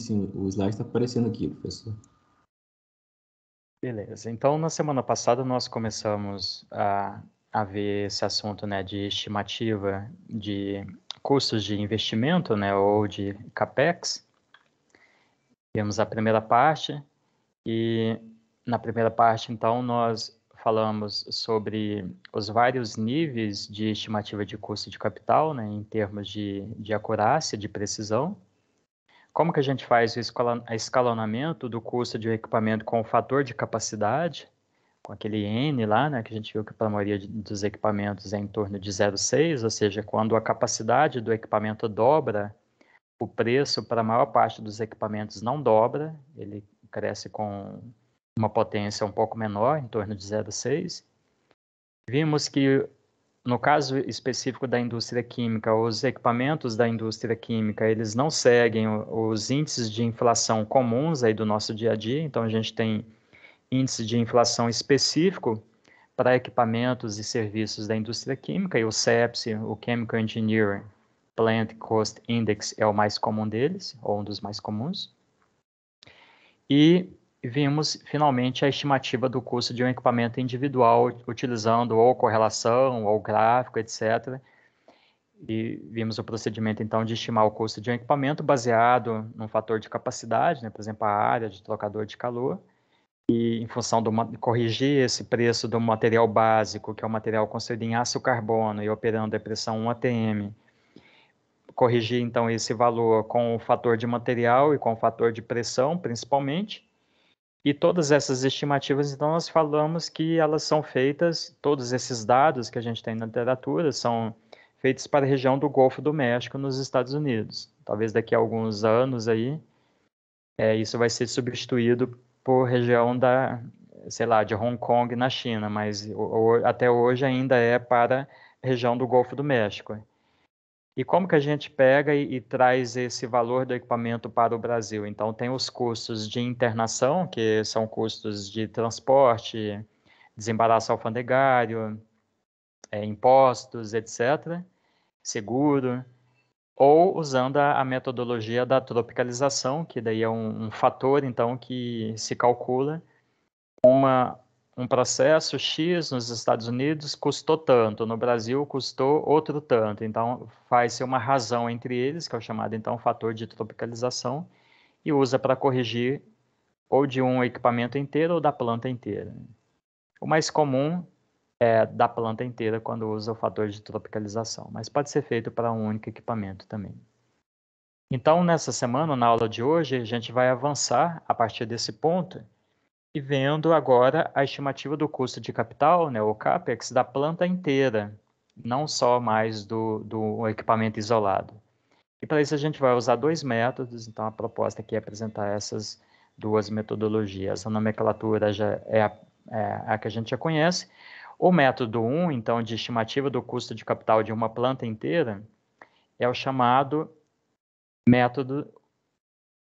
Sim, o slide está aparecendo aqui, professor. Beleza. Então, na semana passada, nós começamos a, a ver esse assunto né, de estimativa de custos de investimento, né, ou de CAPEX. Vimos a primeira parte, e na primeira parte, então, nós falamos sobre os vários níveis de estimativa de custo de capital, né, em termos de, de acurácia, de precisão. Como que a gente faz o escalonamento do custo de um equipamento com o fator de capacidade, com aquele N lá, né, que a gente viu que para a maioria dos equipamentos é em torno de 0,6, ou seja, quando a capacidade do equipamento dobra, o preço para a maior parte dos equipamentos não dobra, ele cresce com uma potência um pouco menor, em torno de 0,6. Vimos que no caso específico da indústria química, os equipamentos da indústria química, eles não seguem os índices de inflação comuns aí do nosso dia a dia, então a gente tem índice de inflação específico para equipamentos e serviços da indústria química, e o CEPS, o Chemical Engineering Plant Cost Index, é o mais comum deles, ou um dos mais comuns. E vimos finalmente a estimativa do custo de um equipamento individual, utilizando ou correlação, ou gráfico, etc. E vimos o procedimento, então, de estimar o custo de um equipamento baseado num fator de capacidade, né? por exemplo, a área de trocador de calor, e em função de corrigir esse preço do material básico, que é o material construído em aço carbono e operando a pressão 1 atm, corrigir, então, esse valor com o fator de material e com o fator de pressão, principalmente, e todas essas estimativas, então, nós falamos que elas são feitas, todos esses dados que a gente tem na literatura são feitos para a região do Golfo do México, nos Estados Unidos. Talvez daqui a alguns anos aí, é, isso vai ser substituído por região da, sei lá, de Hong Kong na China, mas o, o, até hoje ainda é para a região do Golfo do México. E como que a gente pega e, e, traz esse valor do equipamento para o Brasil? Então, tem os custos de internação, que são custos de transporte, desembaraço alfandegário, é, impostos, etc., seguro, ou usando a, a, metodologia da tropicalização, que daí é um, um fator, então, que se calcula uma um processo X nos Estados Unidos custou tanto, no Brasil custou outro tanto. Então, faz-se uma razão entre eles, que é o chamado, então, fator de tropicalização, e usa para corrigir ou de um equipamento inteiro ou da planta inteira. O mais comum é da planta inteira quando usa o fator de tropicalização, mas pode ser feito para um único equipamento também. Então, nessa semana, na aula de hoje, a gente vai avançar a partir desse ponto e vendo agora a estimativa do custo de capital, né, o CAPEX, da planta inteira, não só mais do, do equipamento isolado. E para isso a gente vai usar dois métodos, então a proposta aqui é apresentar essas duas metodologias. A nomenclatura já é a, é a que a gente já conhece. O método 1, um, então, de estimativa do custo de capital de uma planta inteira, é o chamado método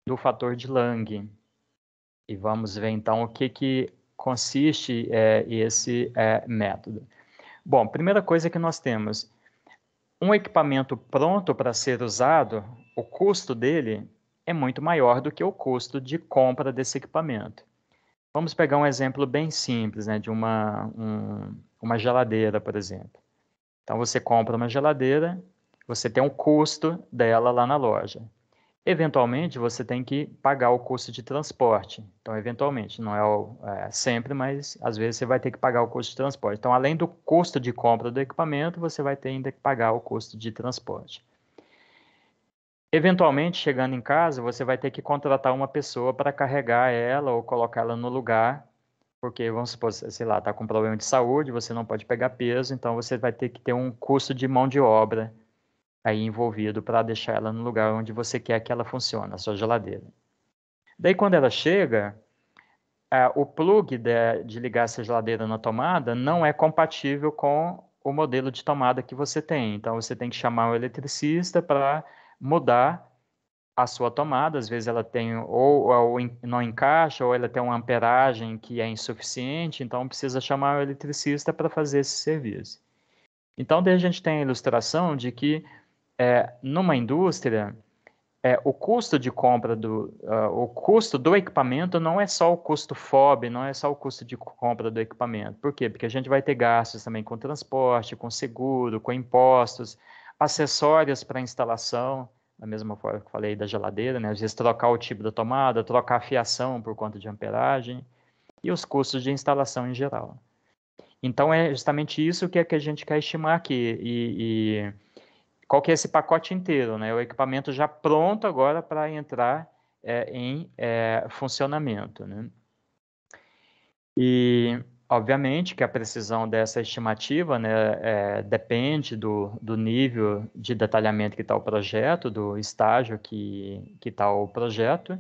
do fator de Lang, e vamos ver então o que, que consiste é, esse é, método. Bom, primeira coisa que nós temos, um equipamento pronto para ser usado, o custo dele é muito maior do que o custo de compra desse equipamento. Vamos pegar um exemplo bem simples, né, de uma, um, uma geladeira, por exemplo. Então você compra uma geladeira, você tem um custo dela lá na loja. Eventualmente, você tem que pagar o custo de transporte. Então, eventualmente, não é, o, é, sempre, mas às vezes você vai ter que pagar o custo de transporte. Então, além do custo de compra do equipamento, você vai ter ainda que pagar o custo de transporte. Eventualmente, chegando em casa, você vai ter que contratar uma pessoa para carregar ela ou colocá-la no lugar, porque, vamos supor, sei lá, está com problema de saúde, você não pode pegar peso, então você vai ter que ter um custo de mão de obra aí envolvido para deixar ela no lugar onde você quer que ela funcione, a sua geladeira. Daí quando ela chega, o plug de, de ligar essa geladeira na tomada não é compatível com o modelo de tomada que você tem. Então você tem que chamar o eletricista para mudar a sua tomada. Às vezes ela tem ou, ou, não encaixa ou ela tem uma amperagem que é insuficiente. Então precisa chamar o eletricista para fazer esse serviço. Então daí a gente tem a ilustração de que é, numa indústria, é, o custo de compra do uh, o custo do equipamento não é só o custo FOB, não é só o custo de compra do equipamento. Por quê? Porque a gente vai ter gastos também com transporte, com seguro, com impostos, acessórios para instalação, da mesma forma que eu falei da geladeira, né? Às vezes trocar o tipo da tomada, trocar a fiação por conta de amperagem e os custos de instalação em geral. Então é justamente isso que, é que a gente quer estimar aqui e, e qual que é esse pacote inteiro, né? É o equipamento já pronto agora para entrar é, em é, funcionamento, né? E, obviamente, que a precisão dessa estimativa né, é, depende do, do nível de detalhamento que está o projeto, do estágio que está o projeto,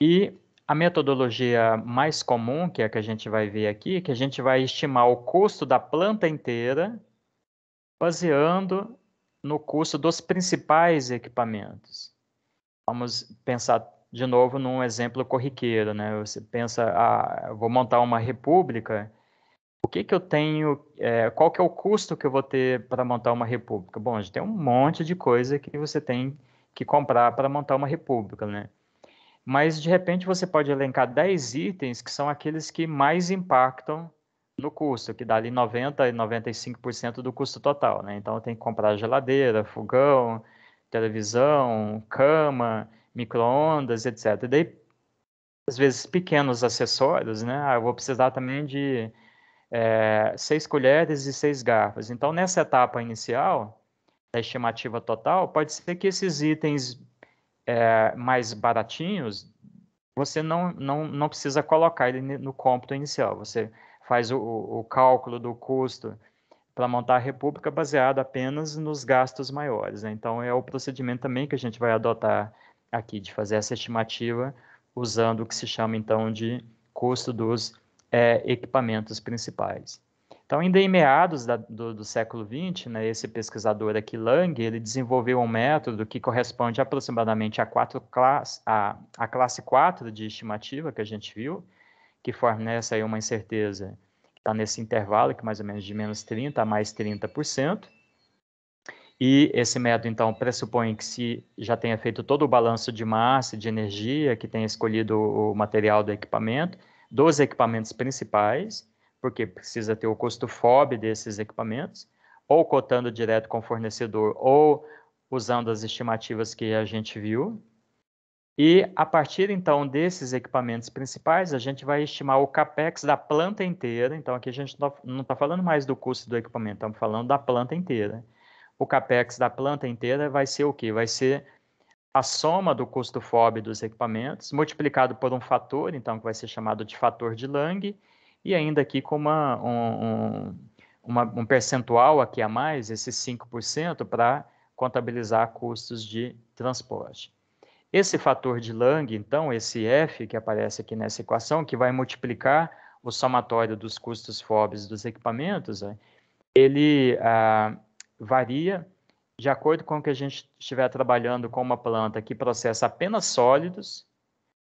e a metodologia mais comum, que é a que a gente vai ver aqui, é que a gente vai estimar o custo da planta inteira baseando no custo dos principais equipamentos. Vamos pensar de novo num exemplo corriqueiro, né? Você pensa, ah, vou montar uma república. O que que eu tenho? É, qual que é o custo que eu vou ter para montar uma república? Bom, já tem um monte de coisa que você tem que comprar para montar uma república, né? Mas de repente você pode elencar 10 itens que são aqueles que mais impactam no custo, que dá ali 90% e 95% do custo total, né? Então tem que comprar geladeira, fogão, televisão, cama, micro-ondas, etc. E daí, às vezes, pequenos acessórios, né? Ah, eu vou precisar também de é, seis colheres e seis garfas. Então, nessa etapa inicial da estimativa total, pode ser que esses itens é, mais baratinhos, você não, não, não precisa colocar ele no cômputo inicial. Você faz o, o cálculo do custo para montar a república baseado apenas nos gastos maiores. Né? Então, é o procedimento também que a gente vai adotar aqui, de fazer essa estimativa usando o que se chama, então, de custo dos é, equipamentos principais. Então, ainda em meados da, do, do, século XX, né, esse pesquisador aqui, Lang, ele desenvolveu um método que corresponde aproximadamente à classe, a, a classe 4 de estimativa que a gente viu, que fornece aí uma incerteza que está nesse intervalo, que mais ou menos de menos 30% a mais 30%. E esse método, então, pressupõe que se já tenha feito todo o balanço de massa, de energia, que tenha escolhido o material do equipamento, dos equipamentos principais, porque precisa ter o custo FOB desses equipamentos, ou cotando direto com o fornecedor, ou usando as estimativas que a gente viu, e a partir então desses equipamentos principais, a gente vai estimar o capex da planta inteira. Então aqui a gente tá, não está falando mais do custo do equipamento, estamos falando da planta inteira. O capex da planta inteira vai ser o quê? Vai ser a soma do custo FOB dos equipamentos multiplicado por um fator, então que vai ser chamado de fator de Lang, e ainda aqui com uma, um, uma, um percentual aqui a mais, esse 5%, para contabilizar custos de transporte. Esse fator de Lang, então, esse F que aparece aqui nessa equação, que vai multiplicar o somatório dos custos FOBs dos equipamentos, né, ele ah, varia de acordo com o que a gente estiver trabalhando com uma planta que processa apenas sólidos,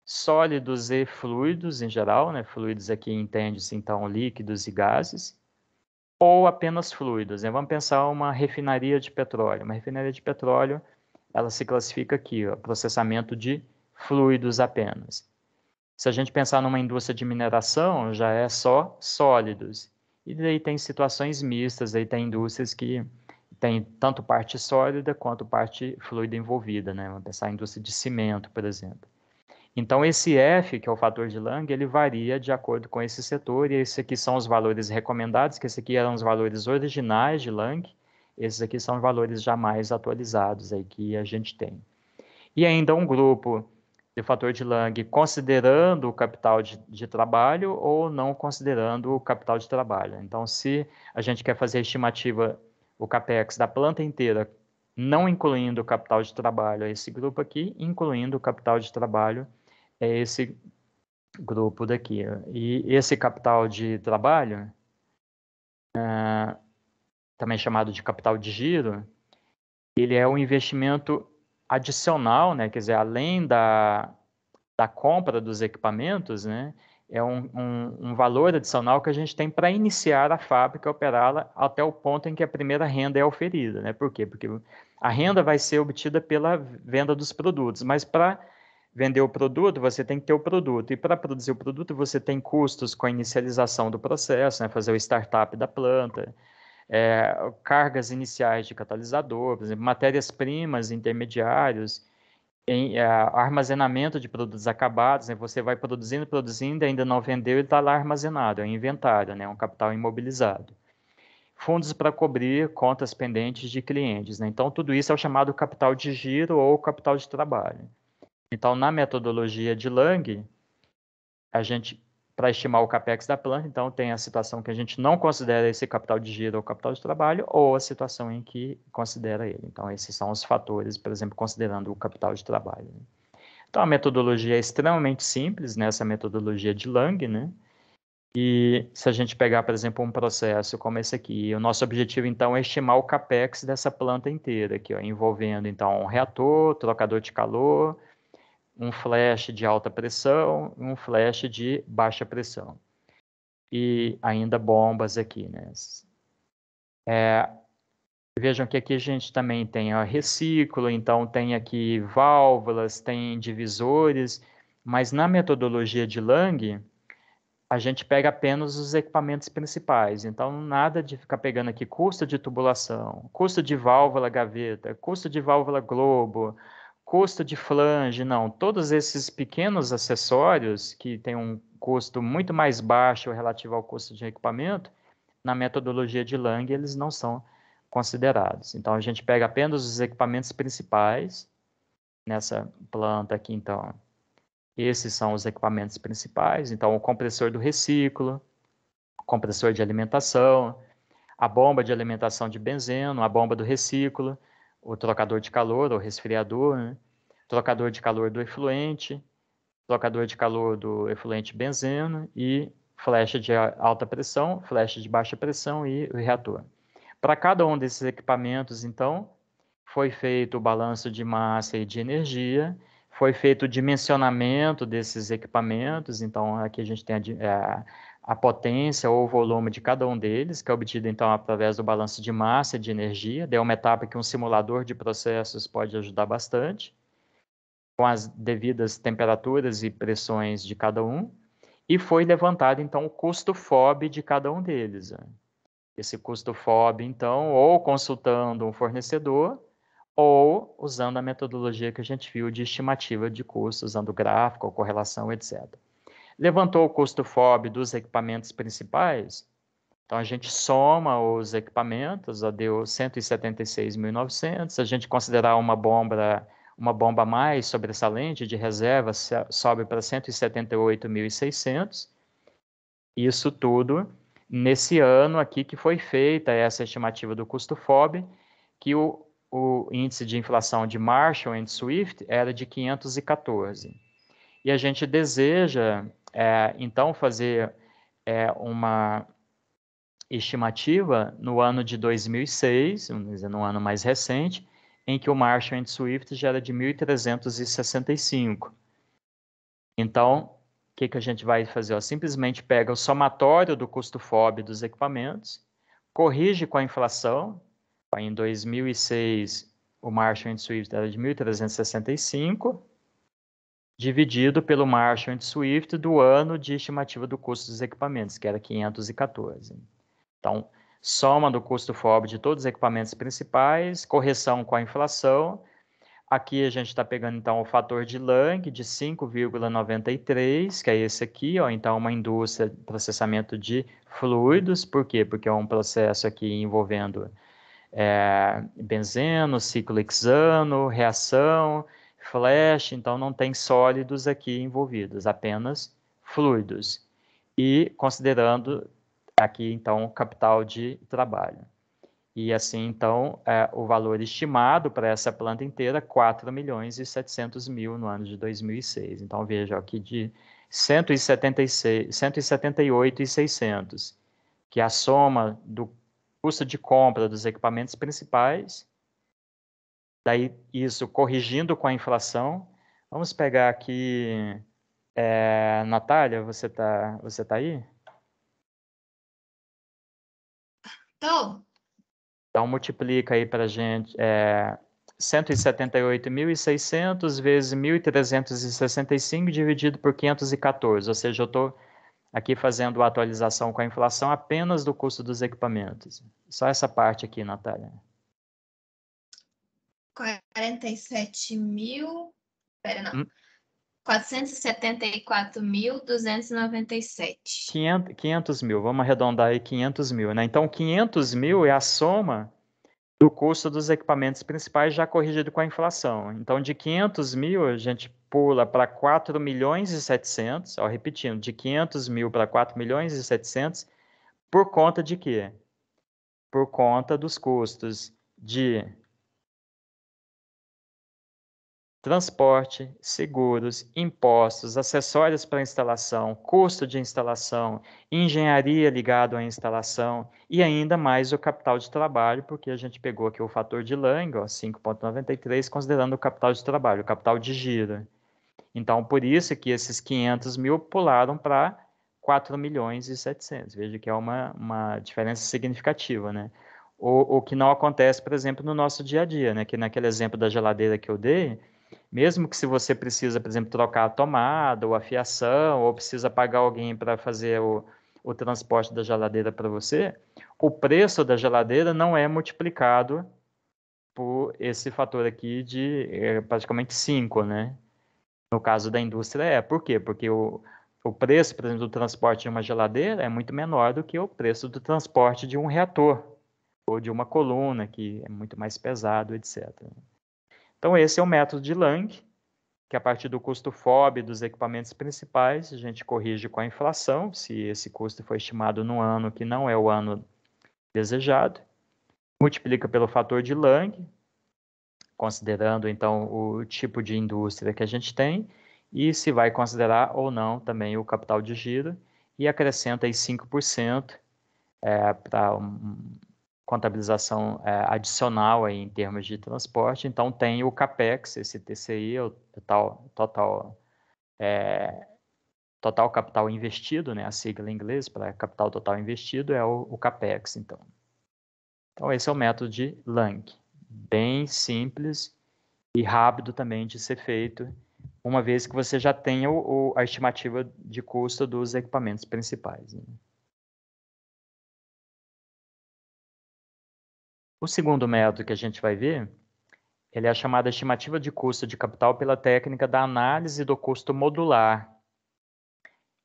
sólidos e fluidos em geral, né? fluidos aqui entende-se então líquidos e gases, ou apenas fluidos. Né? Vamos pensar uma refinaria de petróleo. Uma refinaria de petróleo ela se classifica aqui, ó, processamento de fluidos apenas. Se a gente pensar numa indústria de mineração, já é só sólidos. E daí tem situações mistas, aí tem indústrias que tem tanto parte sólida quanto parte fluida envolvida, né? Vamos pensar a indústria de cimento, por exemplo. Então, esse F, que é o fator de Lang, ele varia de acordo com esse setor, e esses aqui são os valores recomendados, que esses aqui eram os valores originais de Lang, esses aqui são valores jamais atualizados aí que a gente tem. E ainda um grupo de fator de Lang considerando o capital de, de, trabalho ou não considerando o capital de trabalho. Então, se a gente quer fazer a estimativa, o CAPEX da planta inteira, não incluindo o capital de trabalho, é esse grupo aqui, incluindo o capital de trabalho, é esse grupo daqui. E esse capital de trabalho, uh, também chamado de capital de giro, ele é um investimento adicional, né? quer dizer, além da, da compra dos equipamentos, né? é um, um, um valor adicional que a gente tem para iniciar a fábrica, operá-la até o ponto em que a primeira renda é oferida. Né? Por quê? Porque a renda vai ser obtida pela venda dos produtos, mas para vender o produto, você tem que ter o produto. E para produzir o produto, você tem custos com a inicialização do processo, né? fazer o startup da planta, é, cargas iniciais de catalisador, por exemplo, matérias-primas, intermediários, em, é, armazenamento de produtos acabados, né? você vai produzindo, produzindo, ainda não vendeu e está lá armazenado, é inventário, né? É um capital imobilizado. Fundos para cobrir contas pendentes de clientes. Né? Então, tudo isso é o chamado capital de giro ou capital de trabalho. Então, na metodologia de Lang, a gente para estimar o capex da planta. Então, tem a situação que a gente não considera esse capital de giro ou capital de trabalho, ou a situação em que considera ele. Então, esses são os fatores, por exemplo, considerando o capital de trabalho. Né? Então, a metodologia é extremamente simples, né? essa metodologia de Lang, né? E se a gente pegar, por exemplo, um processo como esse aqui, o nosso objetivo, então, é estimar o capex dessa planta inteira aqui, ó, envolvendo, então, um reator, trocador de calor, um flash de alta pressão e um flash de baixa pressão. E ainda bombas aqui, né? É, vejam que aqui a gente também tem ó, reciclo, então tem aqui válvulas, tem divisores, mas na metodologia de Lang, a gente pega apenas os equipamentos principais. Então, nada de ficar pegando aqui custo de tubulação, custo de válvula gaveta, custo de válvula globo, custo de flange, não. Todos esses pequenos acessórios que têm um custo muito mais baixo relativo ao custo de equipamento, na metodologia de Lang eles não são considerados. Então a gente pega apenas os equipamentos principais nessa planta aqui, então. Esses são os equipamentos principais, então o compressor do reciclo, o compressor de alimentação, a bomba de alimentação de benzeno, a bomba do reciclo, o trocador de calor ou resfriador, né? trocador de calor do efluente, trocador de calor do efluente benzeno e flecha de alta pressão, flecha de baixa pressão e o reator. Para cada um desses equipamentos, então, foi feito o balanço de massa e de energia, foi feito o dimensionamento desses equipamentos, então aqui a gente tem a, é, a potência ou o volume de cada um deles, que é obtido então através do balanço de massa e de energia. É uma etapa que um simulador de processos pode ajudar bastante, com as devidas temperaturas e pressões de cada um. E foi levantado então o custo FOB de cada um deles. Né? Esse custo FOB, então, ou consultando um fornecedor, ou usando a metodologia que a gente viu de estimativa de custo, usando gráfico, correlação, etc. Levantou o custo FOB dos equipamentos principais, então a gente soma os equipamentos, deu 176.900. A gente considerar uma bomba uma bomba mais sobressalente de reserva sobe para 178.600. Isso tudo nesse ano aqui que foi feita essa estimativa do custo FOB, que o, o índice de inflação de Marshall and Swift era de 514. E a gente deseja é, então, fazer é, uma estimativa no ano de 2006, no ano mais recente, em que o Marshall and Swift já era de 1365. Então, o que, que a gente vai fazer? Ó, simplesmente pega o somatório do custo FOB dos equipamentos, corrige com a inflação. Ó, em 2006, o Marshall and Swift era de 1.365 dividido pelo Marshall and Swift do ano de estimativa do custo dos equipamentos, que era 514. Então, soma do custo FOB de todos os equipamentos principais, correção com a inflação. Aqui a gente está pegando, então, o fator de Lang de 5,93, que é esse aqui, ó, então, uma indústria de processamento de fluidos. Por quê? Porque é um processo aqui envolvendo é, benzeno, ciclo hexano, reação, flash, então não tem sólidos aqui envolvidos, apenas fluidos. E considerando aqui, então, capital de trabalho. E assim, então, é, o valor estimado para essa planta inteira, 4 milhões e 700 mil no ano de 2006. Então, veja, aqui de 178,600, e que é a soma do custo de compra dos equipamentos principais Daí, isso corrigindo com a inflação. Vamos pegar aqui. É, Natália, você tá, você tá aí? Estou. Então, multiplica aí para gente é, 178.600 vezes 1.365 dividido por 514. Ou seja, eu estou aqui fazendo a atualização com a inflação apenas do custo dos equipamentos. Só essa parte aqui, Natália. 47 mil. Pera, não. Hum? 474.297. 500, 500 mil, vamos arredondar aí 500 mil, né? Então, 500 mil é a soma do custo dos equipamentos principais já corrigido com a inflação. Então, de 500 mil, a gente pula para 4 milhões e 700, ó, repetindo, de 500 mil para 4 milhões e 700, por conta de quê? Por conta dos custos de transporte, seguros, impostos, acessórios para instalação, custo de instalação, engenharia ligado à instalação e ainda mais o capital de trabalho, porque a gente pegou aqui o fator de Lange, 5.93, considerando o capital de trabalho, o capital de giro. Então, por isso que esses 500 mil pularam para 4 milhões e 700. Veja que é uma, uma diferença significativa, né? O, o que não acontece, por exemplo, no nosso dia a dia, né? Que naquele exemplo da geladeira que eu dei, mesmo que se você precisa, por exemplo, trocar a tomada ou a fiação, ou precisa pagar alguém para fazer o, o transporte da geladeira para você, o preço da geladeira não é multiplicado por esse fator aqui de é, praticamente 5, né? No caso da indústria é. Por quê? Porque o, o preço, por exemplo, do transporte de uma geladeira é muito menor do que o preço do transporte de um reator ou de uma coluna, que é muito mais pesado, etc. Então, esse é o método de Lang, que a partir do custo FOB dos equipamentos principais, a gente corrige com a inflação, se esse custo foi estimado no ano que não é o ano desejado, multiplica pelo fator de Lang, considerando então o tipo de indústria que a gente tem, e se vai considerar ou não também o capital de giro, e acrescenta aí 5% é, para um, contabilização é, adicional aí em termos de transporte. Então, tem o CAPEX, esse TCI, o total, total, é, total capital investido, né? a sigla em inglês para capital total investido é o, o, CAPEX, então. Então, esse é o método de Lang. Bem simples e rápido também de ser feito, uma vez que você já tenha o, o, a estimativa de custo dos equipamentos principais. Né? O segundo método que a gente vai ver, ele é a chamada estimativa de custo de capital pela técnica da análise do custo modular.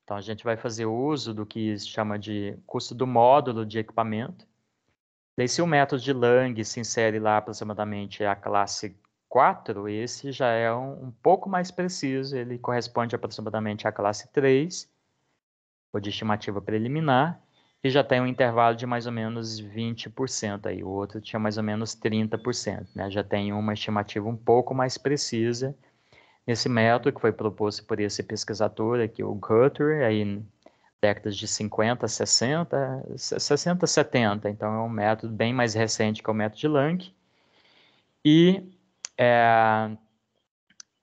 Então, a gente vai fazer uso do que se chama de custo do módulo de equipamento. Daí, se o método de Lang se insere lá aproximadamente a classe 4, esse já é um, um pouco mais preciso, ele corresponde aproximadamente à classe 3, ou de estimativa preliminar, e já tem um intervalo de mais ou menos 20% aí, o outro tinha mais ou menos 30%, né? Já tem uma estimativa um pouco mais precisa nesse método que foi proposto por esse pesquisador aqui, o Guthrie, aí décadas de 50, 60, 60, 70, então é um método bem mais recente que é o método de Lank, e é,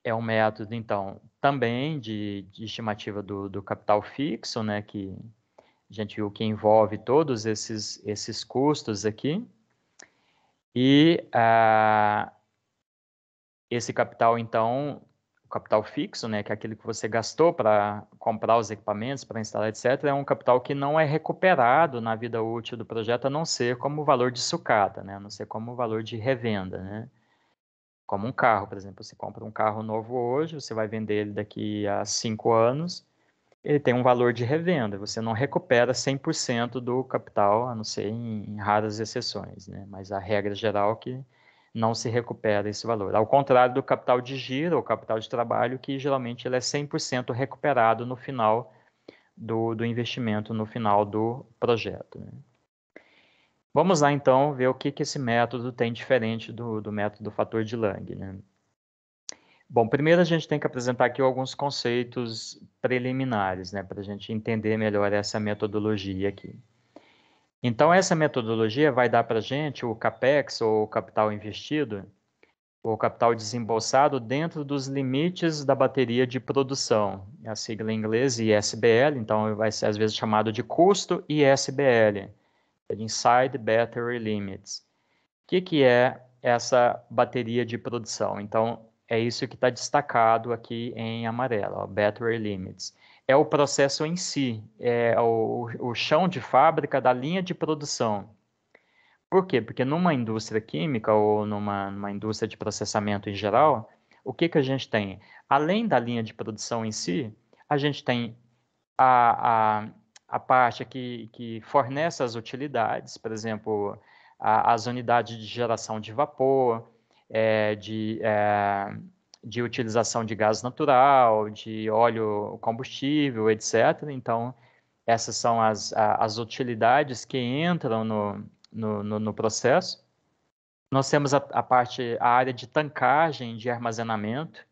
é um método, então, também de, de estimativa do, do capital fixo, né, que a gente viu que envolve todos esses, esses custos aqui. E ah, esse capital, então, o capital fixo, né, que é aquele que você gastou para comprar os equipamentos, para instalar, etc., é um capital que não é recuperado na vida útil do projeto, a não ser como valor de sucata, né, a não ser como valor de revenda. Né? Como um carro, por exemplo, você compra um carro novo hoje, você vai vender ele daqui a cinco anos, ele tem um valor de revenda. Você não recupera 100% do capital, a não ser em, em raras exceções, né? Mas a regra geral é que não se recupera esse valor. Ao contrário do capital de giro ou capital de trabalho, que geralmente ele é 100% recuperado no final do, do, investimento, no final do projeto. Né? Vamos lá, então, ver o que, que esse método tem diferente do, do método do fator de Lang. Né? Bom, primeiro a gente tem que apresentar aqui alguns conceitos preliminares, né, para a gente entender melhor essa metodologia aqui. Então, essa metodologia vai dar para a gente o CAPEX, ou capital investido, ou capital desembolsado, dentro dos limites da bateria de produção, é a sigla em inglês ISBL, então vai ser às vezes chamado de custo ISBL, Inside Battery Limits. O que, que é essa bateria de produção? Então, é isso que está destacado aqui em amarelo, ó, Battery Limits. É o processo em si, é o, o chão de fábrica da linha de produção. Por quê? Porque numa indústria química ou numa, numa indústria de processamento em geral, o que, que a gente tem? Além da linha de produção em si, a gente tem a, a, a parte que, que fornece as utilidades, por exemplo, a, as unidades de geração de vapor, é, de, é, de utilização de gás natural, de óleo combustível, etc. Então, essas são as, as utilidades que entram no, no, no, no processo. Nós temos a, a, parte, a área de tancagem, de armazenamento.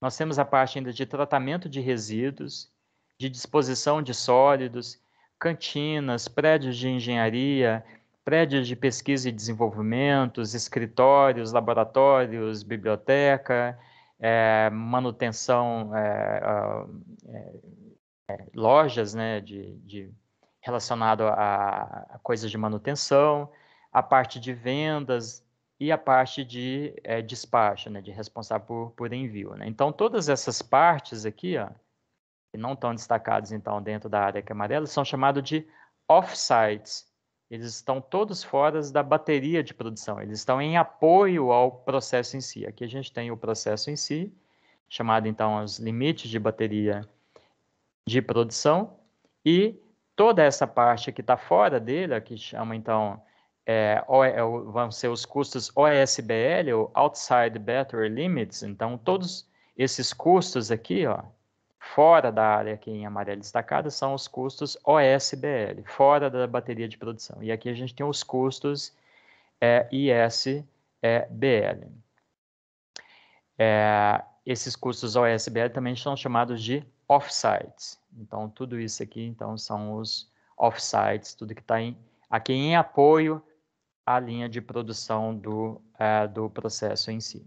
Nós temos a parte ainda de tratamento de resíduos, de disposição de sólidos, cantinas, prédios de engenharia, prédios de pesquisa e desenvolvimento, escritórios, laboratórios, biblioteca, é, manutenção, é, é, é, lojas né, de, de, relacionado a, a coisas de manutenção, a parte de vendas, e a parte de é, despacho, né, de responsável por, por envio. Né? Então, todas essas partes aqui, ó, que não estão destacadas então dentro da área que é amarela, são chamadas de off-sites eles estão todos fora da bateria de produção, eles estão em apoio ao processo em si. Aqui a gente tem o processo em si, chamado então os limites de bateria de produção, e toda essa parte que está fora dele, que chama então, é, é vão ser os custos OSBL, ou Outside Battery Limits, então todos esses custos aqui, ó, Fora da área aqui em amarelo destacada são os custos OSBL, fora da bateria de produção. E aqui a gente tem os custos é, ISBL. É, esses custos OSBL também são chamados de offsites. Então, tudo isso aqui então, são os offsites, tudo que está aqui em apoio à linha de produção do, é, do processo em si.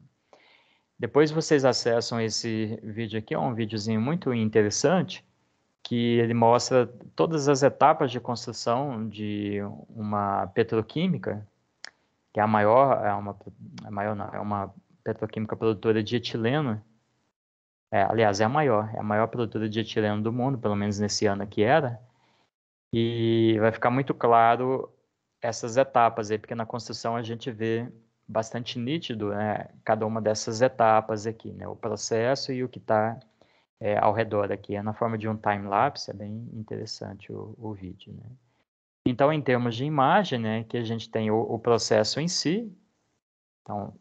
Depois vocês acessam esse vídeo aqui, é um videozinho muito interessante, que ele mostra todas as etapas de construção de uma petroquímica, que é a maior, é uma, é maior não, é uma petroquímica produtora de etileno. É, aliás, é a maior, é a maior produtora de etileno do mundo, pelo menos nesse ano que era. E vai ficar muito claro essas etapas aí, porque na construção a gente vê bastante nítido né, cada uma dessas etapas aqui, né, o processo e o que está é, ao redor aqui. É na forma de um time-lapse, é bem interessante o, o vídeo. Né. Então, em termos de imagem, né, que a gente tem o, o processo em si, então,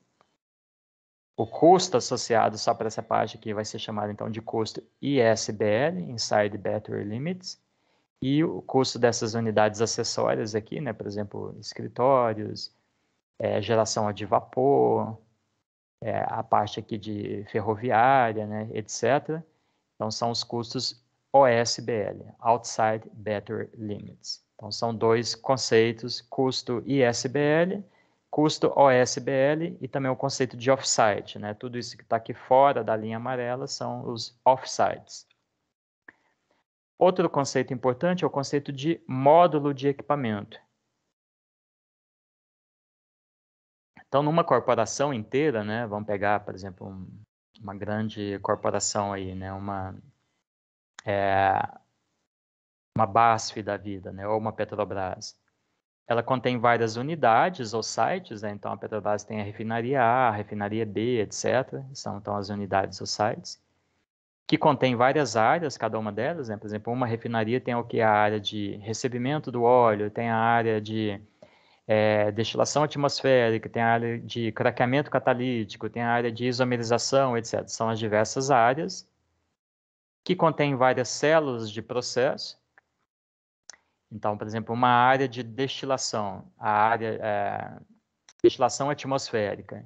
o custo associado só para essa parte aqui vai ser chamado, então, de custo ISBL, Inside Battery Limits, e o custo dessas unidades acessórias aqui, né, por exemplo, escritórios, é, geração de vapor, é, a parte aqui de ferroviária, né, etc. Então, são os custos OSBL, Outside Battery Limits. Então, são dois conceitos, custo ISBL, custo OSBL e também o conceito de offsite. Né? Tudo isso que está aqui fora da linha amarela são os offsites. Outro conceito importante é o conceito de módulo de equipamento. Então, numa corporação inteira, né, vamos pegar, por exemplo, um, uma grande corporação aí, né, uma, é, uma BASF da vida, né, ou uma Petrobras. Ela contém várias unidades ou sites, né, então a Petrobras tem a refinaria A, a refinaria B, etc. São então as unidades ou sites, que contém várias áreas, cada uma delas, né, por exemplo, uma refinaria tem o que? A área de recebimento do óleo, tem a área de é, destilação atmosférica, tem a área de craqueamento catalítico, tem a área de isomerização, etc. São as diversas áreas que contêm várias células de processo. Então, por exemplo, uma área de destilação, a área é, destilação atmosférica.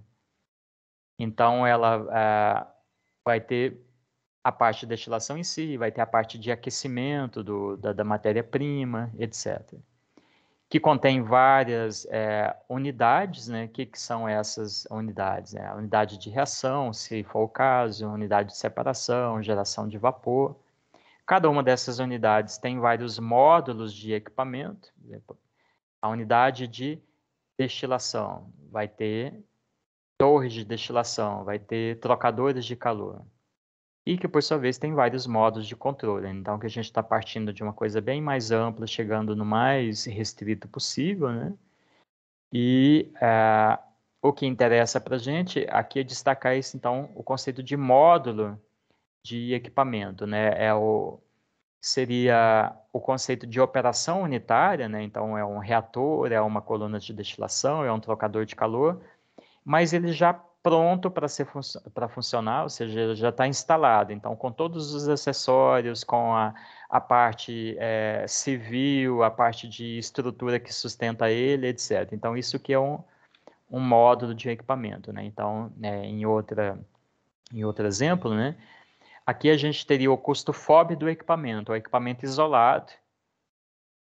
Então, ela é, vai ter a parte de destilação em si, vai ter a parte de aquecimento do, da, da matéria-prima, etc que contém várias é, unidades, né? O que, que, são essas unidades? Né? A unidade de reação, se for o caso, unidade de separação, geração de vapor. Cada uma dessas unidades tem vários módulos de equipamento. A unidade de destilação vai ter torres de destilação, vai ter trocadores de calor e que por sua vez tem vários modos de controle. Né? Então, que a gente está partindo de uma coisa bem mais ampla, chegando no mais restrito possível, né? E uh, o que interessa para a gente aqui é destacar isso então, o conceito de módulo de equipamento, né? É o, seria o conceito de operação unitária, né? Então, é um reator, é uma coluna de destilação, é um trocador de calor, mas ele já pronto para ser para funcionar, ou seja, já está instalado. Então, com todos os acessórios, com a, a parte é, civil, a parte de estrutura que sustenta ele, etc. Então, isso que é um, um módulo de equipamento, né? Então, né? em outra em outro exemplo, né? Aqui a gente teria o custo FOB do equipamento, o equipamento isolado,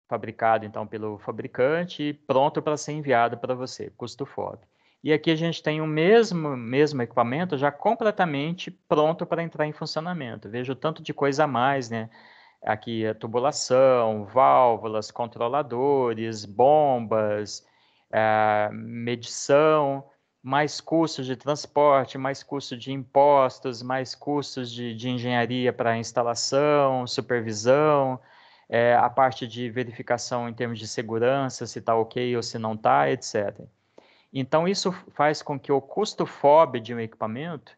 fabricado então pelo fabricante e pronto para ser enviado para você, custo FOB. E aqui a gente tem o mesmo, mesmo equipamento já completamente pronto para entrar em funcionamento. Veja o tanto de coisa a mais, né? Aqui a é tubulação, válvulas, controladores, bombas, é, medição, mais custos de transporte, mais custo de impostos, mais custos de, de engenharia para instalação, supervisão, é, a parte de verificação em termos de segurança, se está ok ou se não está, etc. Então, isso faz com que o custo FOB de um equipamento,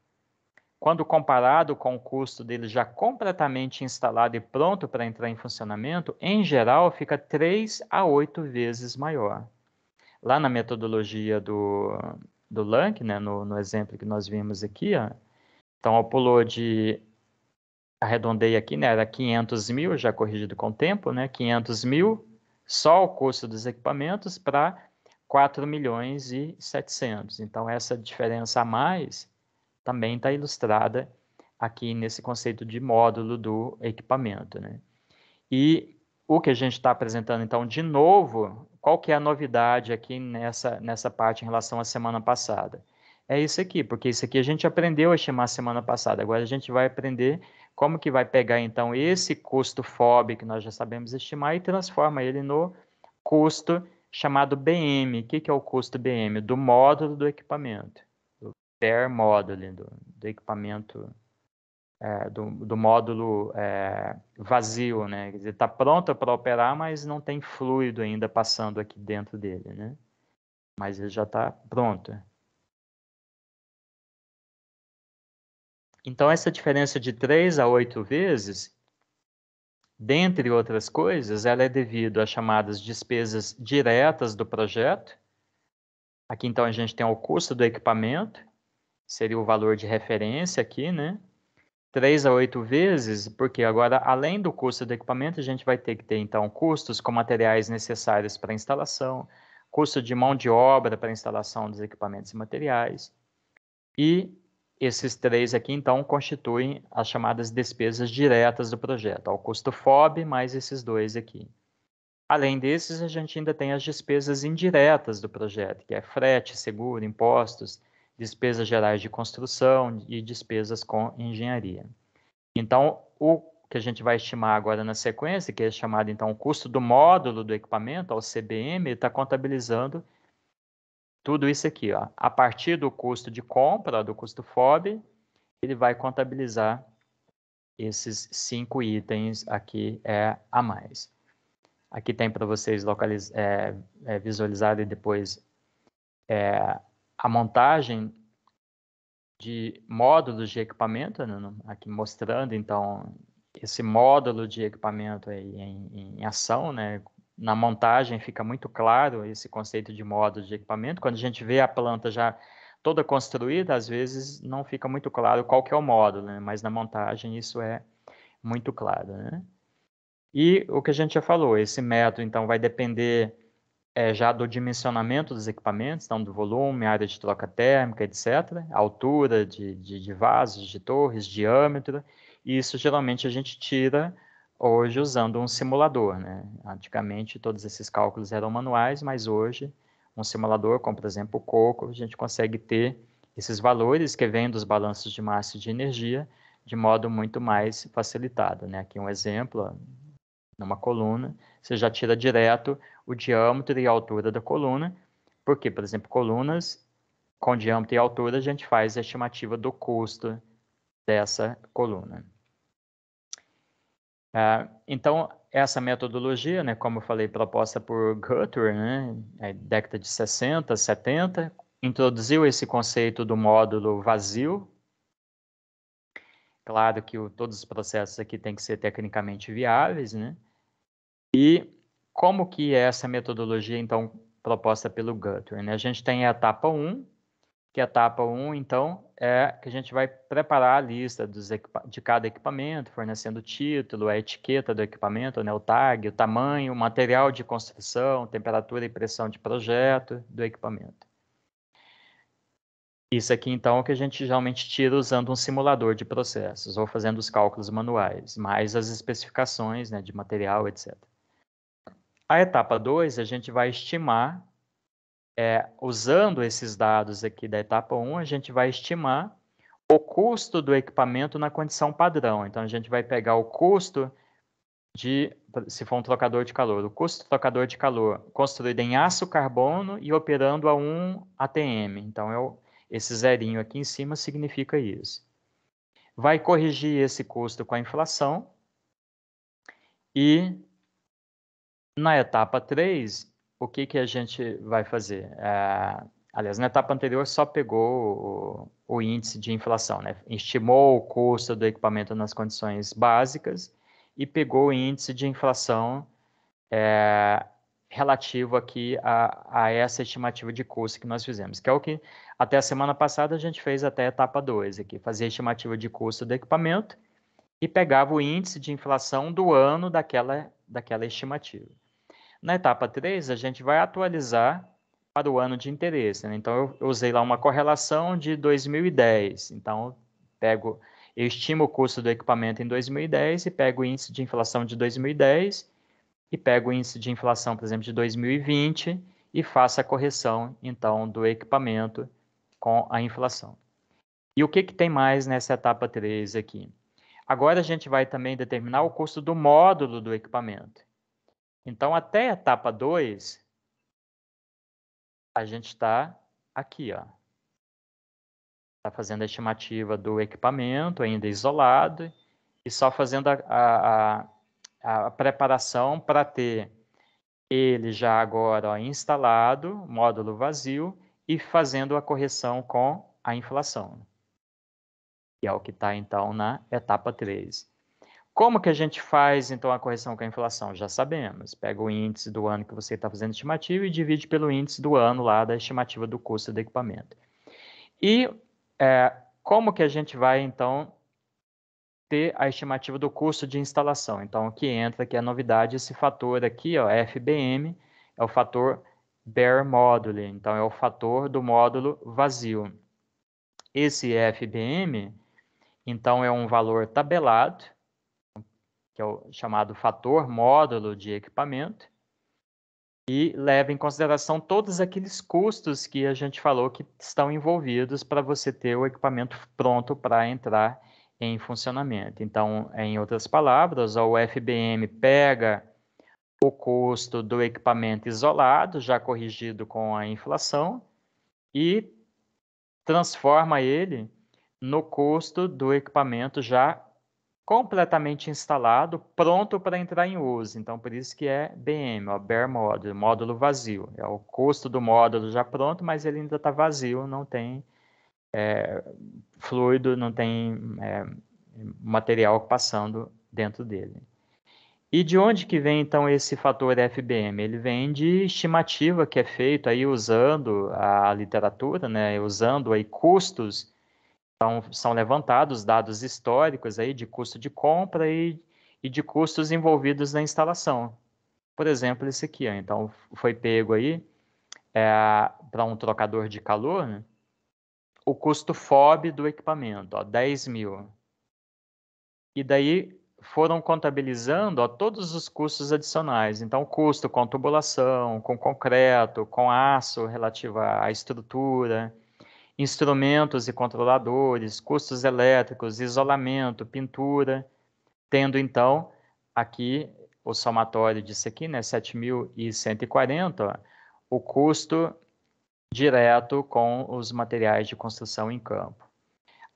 quando comparado com o custo dele já completamente instalado e pronto para entrar em funcionamento, em geral fica 3 a 8 vezes maior. Lá na metodologia do, do LANC, né, no, no exemplo que nós vimos aqui, ó, então o pulou de arredondei aqui, né, era 500 mil, já corrigido com o tempo, né, 500 mil só o custo dos equipamentos para 4 milhões e 700. Então, essa diferença a mais também está ilustrada aqui nesse conceito de módulo do equipamento. Né? E o que a gente está apresentando, então, de novo, qual que é a novidade aqui nessa, nessa parte em relação à semana passada? É isso aqui, porque isso aqui a gente aprendeu a chamar semana passada. Agora a gente vai aprender como que vai pegar, então, esse custo FOB que nós já sabemos estimar e transforma ele no custo chamado BM. O que, que é o custo BM? Do módulo do equipamento, do per módulo, do, do equipamento, é, do, do, módulo é, vazio, né? Quer dizer, está pronto para operar, mas não tem fluido ainda passando aqui dentro dele, né? Mas ele já está pronto. Então, essa diferença de 3 a 8 vezes Dentre outras coisas, ela é devido às chamadas despesas diretas do projeto. Aqui, então, a gente tem o custo do equipamento, seria o valor de referência aqui, né? Três a oito vezes, porque agora, além do custo do equipamento, a gente vai ter que ter, então, custos com materiais necessários para a instalação, custo de mão de obra para a instalação dos equipamentos e materiais, e esses três aqui, então, constituem as chamadas despesas diretas do projeto, o custo FOB mais esses dois aqui. Além desses, a gente ainda tem as despesas indiretas do projeto, que é frete, seguro, impostos, despesas gerais de construção e despesas com engenharia. Então, o que a gente vai estimar agora na sequência, que é chamado então o custo do módulo do equipamento, ao CBM, está contabilizando tudo isso aqui, ó, a partir do custo de compra, do custo FOB, ele vai contabilizar esses cinco itens aqui é, a mais. Aqui tem para vocês localiz, é, é, visualizar e depois é, a montagem de módulos de equipamento, né, aqui mostrando, então, esse módulo de equipamento aí em, em ação, né, na montagem fica muito claro esse conceito de modo de equipamento. Quando a gente vê a planta já toda construída, às vezes não fica muito claro qual que é o modo, né? mas na montagem isso é muito claro. Né? E o que a gente já falou, esse método então vai depender é, já do dimensionamento dos equipamentos, então do volume, área de troca térmica, etc., altura de, de, de vasos, de torres, diâmetro, e isso geralmente a gente tira hoje usando um simulador. Né? Antigamente todos esses cálculos eram manuais, mas hoje um simulador, como por exemplo o Coco, a gente consegue ter esses valores que vêm dos balanços de massa e de energia de modo muito mais facilitado. Né? Aqui um exemplo, numa coluna, você já tira direto o diâmetro e a altura da coluna, porque, por exemplo, colunas com diâmetro e altura, a gente faz a estimativa do custo dessa coluna. Ah, então, essa metodologia, né, como eu falei, proposta por Guthrie, né, na década de 60, 70, introduziu esse conceito do módulo vazio. Claro que o, todos os processos aqui têm que ser tecnicamente viáveis, né? E como que é essa metodologia, então, proposta pelo Guthrie? Né? A gente tem a etapa 1, que é a etapa 1, então, é que a gente vai preparar a lista de cada equipamento, fornecendo o título, a etiqueta do equipamento, né, o tag, o tamanho, o material de construção, temperatura e pressão de projeto do equipamento. Isso aqui, então, é o que a gente geralmente tira usando um simulador de processos ou fazendo os cálculos manuais, mais as especificações né, de material, etc. A etapa 2, a gente vai estimar é, usando esses dados aqui da etapa 1, a gente vai estimar o custo do equipamento na condição padrão. Então, a gente vai pegar o custo de, se for um trocador de calor, o custo do trocador de calor construído em aço carbono e operando a 1 ATM. Então, eu, é esse zerinho aqui em cima significa isso. Vai corrigir esse custo com a inflação. E na etapa 3, o que, que a gente vai fazer? É, aliás, na etapa anterior só pegou o, o índice de inflação, né? estimou o custo do equipamento nas condições básicas e pegou o índice de inflação é, relativo aqui a, a, essa estimativa de custo que nós fizemos, que é o que até a semana passada a gente fez até a etapa 2 aqui, fazia a estimativa de custo do equipamento e pegava o índice de inflação do ano daquela, daquela estimativa. Na etapa 3, a gente vai atualizar para o ano de interesse. Né? Então, eu usei lá uma correlação de 2010. Então, eu pego, eu estimo o custo do equipamento em 2010 e pego o índice de inflação de 2010 e pego o índice de inflação, por exemplo, de 2020 e faço a correção, então, do equipamento com a inflação. E o que, que tem mais nessa etapa 3 aqui? Agora a gente vai também determinar o custo do módulo do equipamento. Então, até a etapa 2, a gente está aqui, ó. Está fazendo a estimativa do equipamento, ainda isolado, e só fazendo a, a, a, preparação para ter ele já agora ó, instalado, módulo vazio, e fazendo a correção com a inflação. Que é o que está, então, na etapa 3. Como que a gente faz, então, a correção com a inflação? Já sabemos. Pega o índice do ano que você está fazendo estimativa e divide pelo índice do ano lá da estimativa do custo do equipamento. E é, como que a gente vai, então, ter a estimativa do custo de instalação? Então, o que entra aqui é a novidade, esse fator aqui, ó, FBM, é o fator bare module, então é o fator do módulo vazio. Esse FBM, então, é um valor tabelado, que é o chamado fator módulo de equipamento, e leva em consideração todos aqueles custos que a gente falou que estão envolvidos para você ter o equipamento pronto para entrar em funcionamento. Então, em outras palavras, o FBM pega o custo do equipamento isolado, já corrigido com a inflação, e transforma ele no custo do equipamento já completamente instalado, pronto para entrar em uso. Então, por isso que é BM, ó, bare módulo, módulo vazio. É o custo do módulo já pronto, mas ele ainda está vazio, não tem é, fluido, não tem é, material passando dentro dele. E de onde que vem então esse fator FBM? Ele vem de estimativa que é feita aí usando a literatura, né, usando aí custos então, são levantados dados históricos aí de custo de compra e, e de custos envolvidos na instalação. Por exemplo, esse aqui. Ó. Então, foi pego aí é, para um trocador de calor, né? o custo FOB do equipamento, ó, 10 mil. E daí foram contabilizando ó, todos os custos adicionais. Então, custo com tubulação, com concreto, com aço relativo à estrutura, instrumentos e controladores, custos elétricos, isolamento, pintura, tendo então aqui o somatório disso aqui, né, 7.140, o custo direto com os materiais de construção em campo.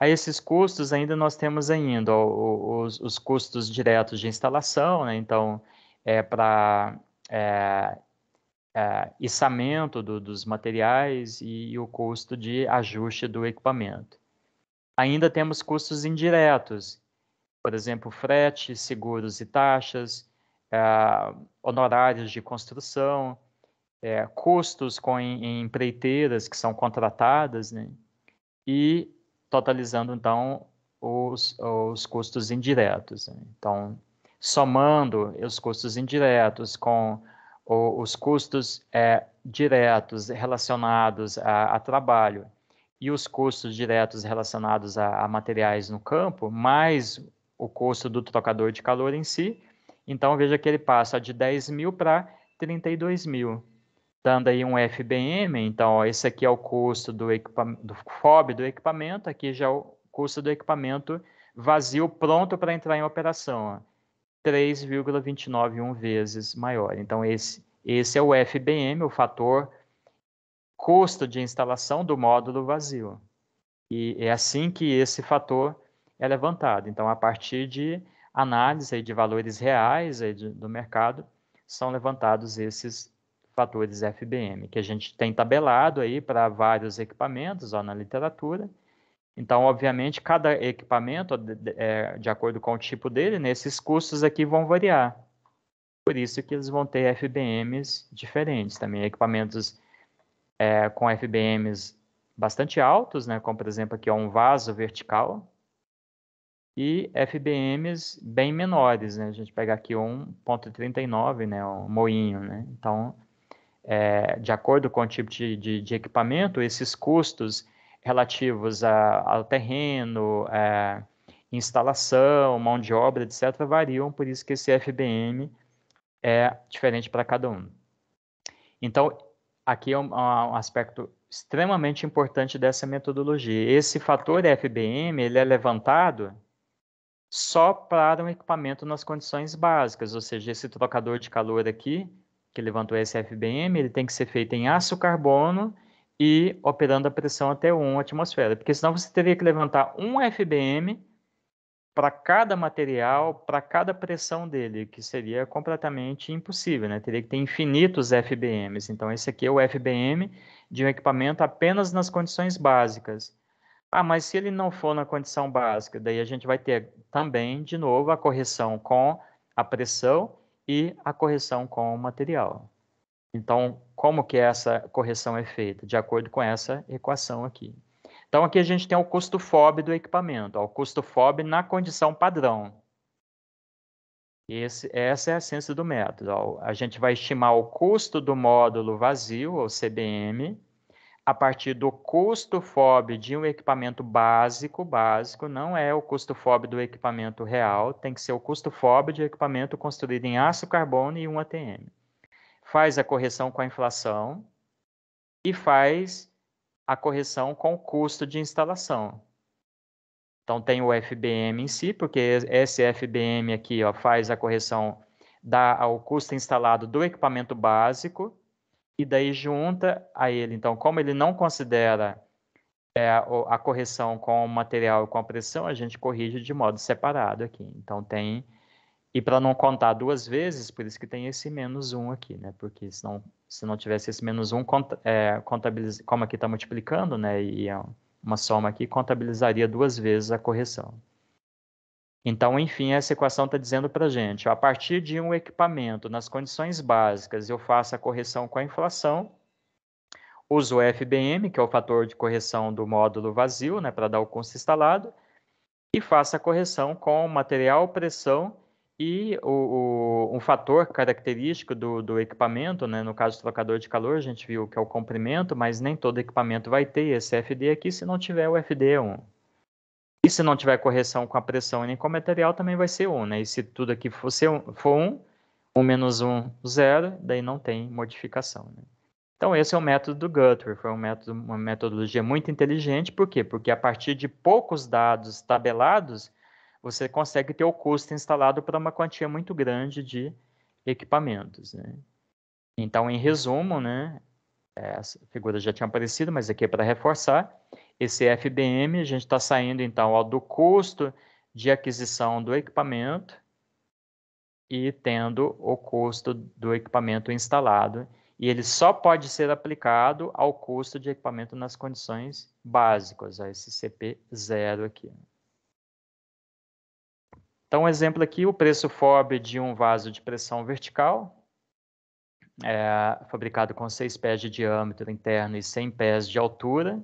A esses custos ainda nós temos ainda os, os custos diretos de instalação, né? então é para é, é, içamento do, dos materiais e, e o custo de ajuste do equipamento. Ainda temos custos indiretos, por exemplo, frete, seguros e taxas, é, honorários de construção, é, custos com em, empreiteiras que são contratadas, né? e totalizando, então, os, os custos indiretos. Né? Então, somando os custos indiretos com ou os custos é, diretos relacionados a, a, trabalho e os custos diretos relacionados a, a materiais no campo, mais o custo do trocador de calor em si. Então, veja que ele passa de 10 mil para 32 mil dando aí um FBM, então ó, esse aqui é o custo do, do FOB do equipamento, aqui já é o custo do equipamento vazio pronto para entrar em operação. Ó. 3,291 vezes maior. Então, esse, esse é o FBM, o fator custo de instalação do módulo vazio. E é assim que esse fator é levantado. Então, a partir de análise de valores reais do mercado, são levantados esses fatores FBM, que a gente tem tabelado aí para vários equipamentos ó, na literatura. Então, obviamente, cada equipamento, é, de acordo com o tipo dele, né, esses custos aqui vão variar. Por isso que eles vão ter FBMs diferentes também. Equipamentos é, com FBMs bastante altos, né, como por exemplo aqui ó, um vaso vertical, e FBMs bem menores, né? A gente pega aqui 1.39, né? Um moinho, né? Então, é, de acordo com o tipo de, de, de, equipamento, esses custos relativos a, ao terreno, a é, instalação, mão de obra, etc., variam, por isso que esse FBM é diferente para cada um. Então, aqui é um, é um, aspecto extremamente importante dessa metodologia. Esse fator FBM ele é levantado só para um equipamento nas condições básicas, ou seja, esse trocador de calor aqui, que levantou esse FBM, ele tem que ser feito em aço carbono e operando a pressão até 1 atmosfera, porque senão você teria que levantar um FBM para cada material, para cada pressão dele, que seria completamente impossível, né? Teria que ter infinitos FBMs. Então, esse aqui é o FBM de um equipamento apenas nas condições básicas. Ah, mas se ele não for na condição básica, daí a gente vai ter também, de novo, a correção com a pressão e a correção com o material. Então, como que essa correção é feita? De acordo com essa equação aqui. Então, aqui a gente tem o custo FOB do equipamento, ó, o custo FOB na condição padrão. Esse, essa é a essência do método. Ó. A gente vai estimar o custo do módulo vazio, ou CBM, a partir do custo FOB de um equipamento básico, básico, não é o custo FOB do equipamento real, tem que ser o custo FOB de equipamento construído em aço, carbono e um ATM faz a correção com a inflação e faz a correção com o custo de instalação. Então tem o FBM em si, porque esse FBM aqui ó, faz a correção da, ao custo instalado do equipamento básico, e daí junta a ele. Então, como ele não considera é, a correção com o material e com a pressão, a gente corrige de modo separado aqui. Então tem e para não contar duas vezes, por isso que tem esse menos um aqui, né? Porque senão, se não tivesse esse menos um, conta, é, contabiliz... como aqui está multiplicando, né? E é uma soma aqui, contabilizaria duas vezes a correção. Então, enfim, essa equação está dizendo para a gente, a partir de um equipamento, nas condições básicas, eu faço a correção com a inflação, uso o FBM, que é o fator de correção do módulo vazio, né, para dar o custo instalado, e faço a correção com material, pressão e o, o, um fator característico do, do equipamento, né, no caso do trocador de calor, a gente viu que é o comprimento, mas nem todo equipamento vai ter esse FD aqui se não tiver o FD1. E se não tiver correção com a pressão e nem com o material, também vai ser 1. Né? E se tudo aqui for, um, for 1, 1 menos 1, 0, daí não tem modificação. Né? Então, esse é o método do Guthrie, foi um método, uma metodologia muito inteligente, por quê? Porque a partir de poucos dados tabelados, você consegue ter o custo instalado para uma quantia muito grande de equipamentos. Né? Então, em resumo, né, essa figura já tinha aparecido, mas aqui é para reforçar, esse FBM, a gente está saindo, então, ó, do custo de aquisição do equipamento e tendo o custo do equipamento instalado. E ele só pode ser aplicado ao custo de equipamento nas condições básicas, a esse CP0 aqui. Então, um exemplo aqui, o preço FOB de um vaso de pressão vertical, é, fabricado com 6 pés de diâmetro interno e 100 pés de altura,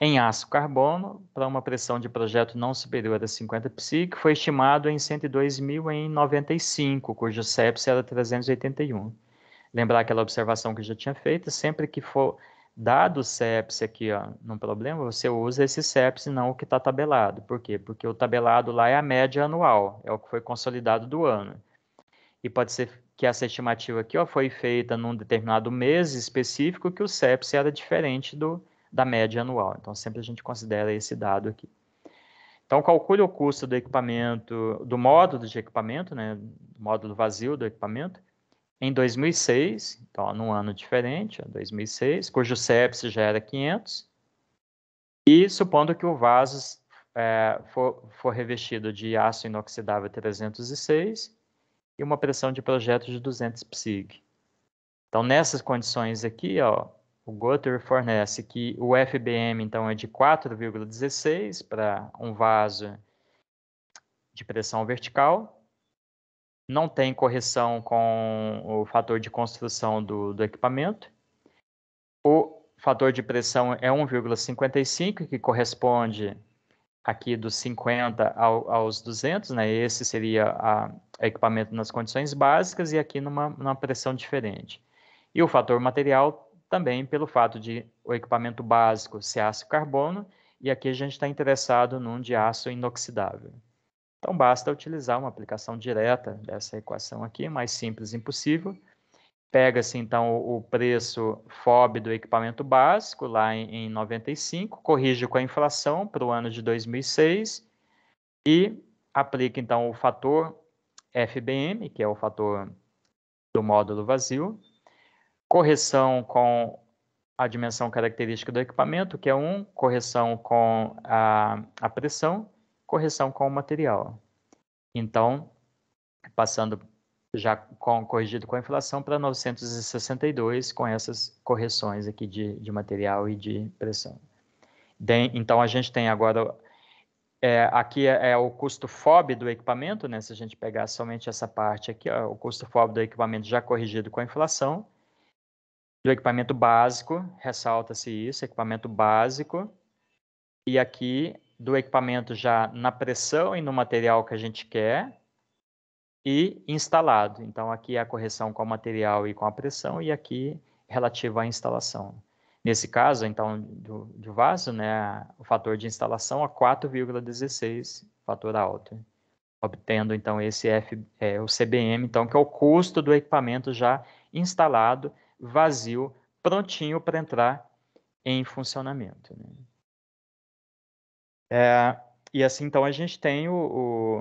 em aço carbono, para uma pressão de projeto não superior a 50 psi, que foi estimado em 102 mil em 95, cujo CEPS era 381. Lembrar aquela observação que eu já tinha feito, sempre que for Dado o CEPS aqui, ó, num problema, você usa esse CEPS e não o que está tabelado. Por quê? Porque o tabelado lá é a média anual, é o que foi consolidado do ano. E pode ser que essa estimativa aqui ó, foi feita num determinado mês específico que o CEPS era diferente do, da média anual. Então, sempre a gente considera esse dado aqui. Então, calcule o custo do equipamento, do módulo de equipamento, né, módulo vazio do equipamento, em 2006, então, ó, num ano diferente, ó, 2006, cujo sepse já era 500, e supondo que o vaso é, for, for revestido de aço inoxidável 306 e uma pressão de projeto de 200 psig. Então, nessas condições aqui, ó, o Gutter fornece que o FBM então é de 4,16 para um vaso de pressão vertical não tem correção com o fator de construção do, do equipamento. O fator de pressão é 1,55, que corresponde aqui dos 50 ao, aos 200, né? Esse seria o equipamento nas condições básicas e aqui numa, numa pressão diferente. E o fator material também pelo fato de o equipamento básico ser aço carbono, e aqui a gente está interessado num de aço inoxidável. Então, basta utilizar uma aplicação direta dessa equação aqui, mais simples impossível. Pega-se, então, o preço FOB do equipamento básico, lá em, 95, corrige com a inflação para o ano de 2006 e aplica, então, o fator FBM, que é o fator do módulo vazio, correção com a dimensão característica do equipamento, que é 1, correção com a, a pressão, correção com o material. Então, passando já com, corrigido com a inflação para 962 com essas correções aqui de, de material e de pressão. De, então, a gente tem agora é, aqui é, é, o custo FOB do equipamento, né? Se a gente pegar somente essa parte aqui, ó, o custo FOB do equipamento já corrigido com a inflação. Do equipamento básico, ressalta-se isso, equipamento básico. E aqui do equipamento já na pressão e no material que a gente quer e instalado. Então, aqui é a correção com o material e com a pressão, e aqui relativa à instalação. Nesse caso, então, do, do vaso, né, o fator de instalação é 4,16, fator alto. Obtendo, então, esse F, é, o CBM, então, que é o custo do equipamento já instalado, vazio, prontinho para entrar em funcionamento. Né? É, e assim, então, a gente tem o,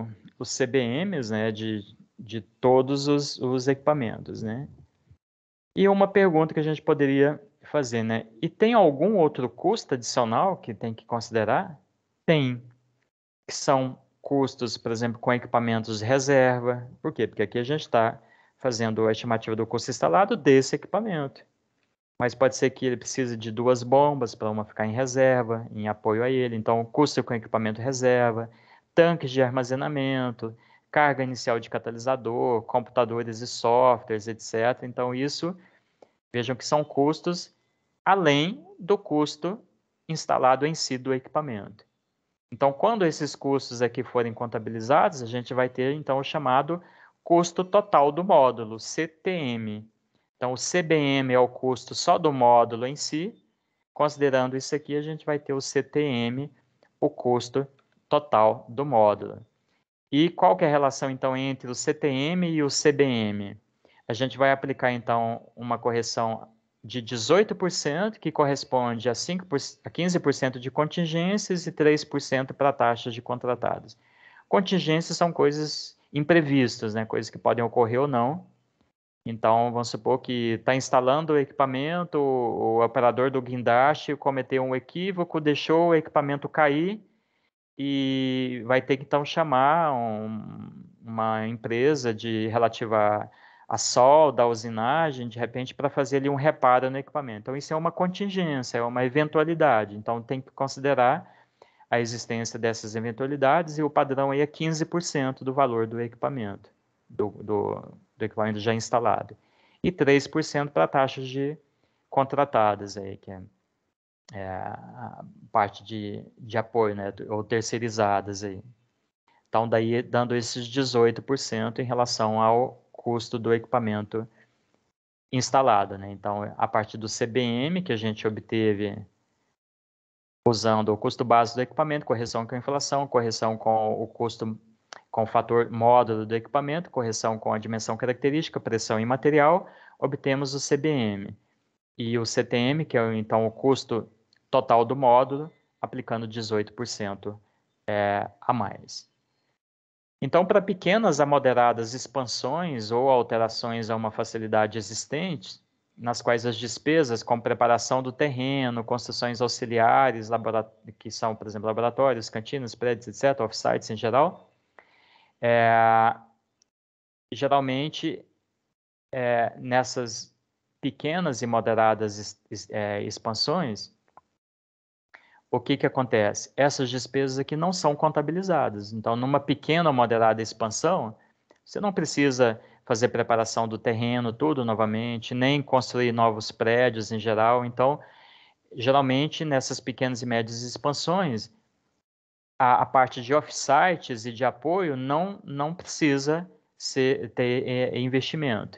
o, os CBMs né, de, de todos os, os equipamentos, né? E uma pergunta que a gente poderia fazer, né? E tem algum outro custo adicional que tem que considerar? Tem, que são custos, por exemplo, com equipamentos de reserva. Por quê? Porque aqui a gente está fazendo a estimativa do custo instalado desse equipamento mas pode ser que ele precise de duas bombas para uma ficar em reserva, em apoio a ele, então custo com equipamento reserva, tanques de armazenamento, carga inicial de catalisador, computadores e softwares, etc. Então isso, vejam que são custos além do custo instalado em si do equipamento. Então, quando esses custos aqui forem contabilizados, a gente vai ter então o chamado custo total do módulo, CTM, então, o CBM é o custo só do módulo em si. Considerando isso aqui, a gente vai ter o CTM, o custo total do módulo. E qual que é a relação, então, entre o CTM e o CBM? A gente vai aplicar, então, uma correção de 18%, que corresponde a, 5%, a 15% de contingências e 3% para taxas de contratados. Contingências são coisas imprevistas, né? coisas que podem ocorrer ou não, então, vamos supor que está instalando o equipamento, o operador do guindaste cometeu um equívoco, deixou o equipamento cair e vai ter que então chamar um, uma empresa de relativa a sol da usinagem, de repente, para fazer ali um reparo no equipamento. Então, isso é uma contingência, é uma eventualidade. Então, tem que considerar a existência dessas eventualidades e o padrão aí é 15% do valor do equipamento, do, do do equipamento já instalado. E 3% para taxas de contratadas, aí, que é, é a parte de, de apoio, né, ou terceirizadas. Aí. Então, daí dando esses 18% em relação ao custo do equipamento instalado. Né? Então, a partir do CBM que a gente obteve usando o custo base do equipamento, correção com a inflação, correção com o custo com o fator módulo do equipamento, correção com a dimensão característica, pressão e material, obtemos o CBM. E o CTM, que é então o custo total do módulo, aplicando 18% é, a mais. Então, para pequenas a moderadas expansões ou alterações a uma facilidade existente, nas quais as despesas como preparação do terreno, construções auxiliares, que são, por exemplo, laboratórios, cantinas, prédios, etc., offsites em geral, é, geralmente, é, nessas pequenas e moderadas é, expansões, o que, que acontece? Essas despesas aqui não são contabilizadas. Então, numa pequena ou moderada expansão, você não precisa fazer preparação do terreno, tudo novamente, nem construir novos prédios em geral. Então, geralmente, nessas pequenas e médias expansões, a, a parte de offsites e de apoio não, não precisa ser, ter é, é investimento.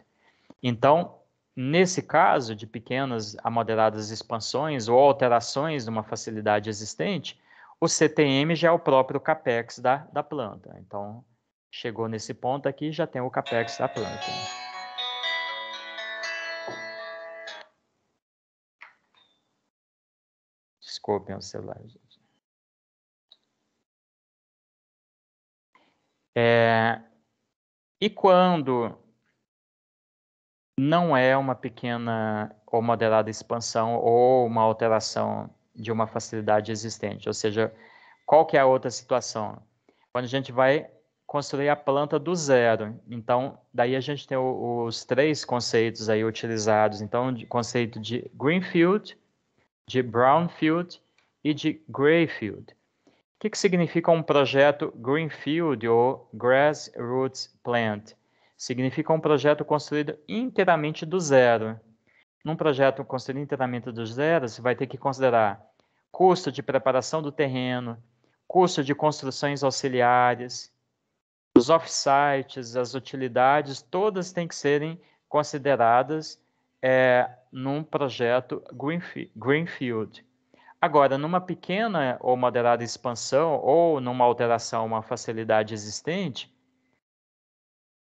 Então, nesse caso de pequenas a moderadas expansões ou alterações de uma facilidade existente, o CTM já é o próprio CAPEX da, da planta. Então, chegou nesse ponto aqui, já tem o CAPEX da planta. Desculpem o celular, gente. É, e quando não é uma pequena ou moderada expansão ou uma alteração de uma facilidade existente, ou seja, qual que é a outra situação? Quando a gente vai construir a planta do zero, então daí a gente tem os três conceitos aí utilizados, então de conceito de greenfield, de brownfield e de greyfield que, que significa um projeto Greenfield ou Grassroots Plant? Significa um projeto construído inteiramente do zero. Num projeto construído inteiramente do zero, você vai ter que considerar custo de preparação do terreno, custo de construções auxiliares, os offsites, as utilidades, todas têm que serem consideradas é, num projeto Greenfield. Agora, numa pequena ou moderada expansão, ou numa alteração a uma facilidade existente,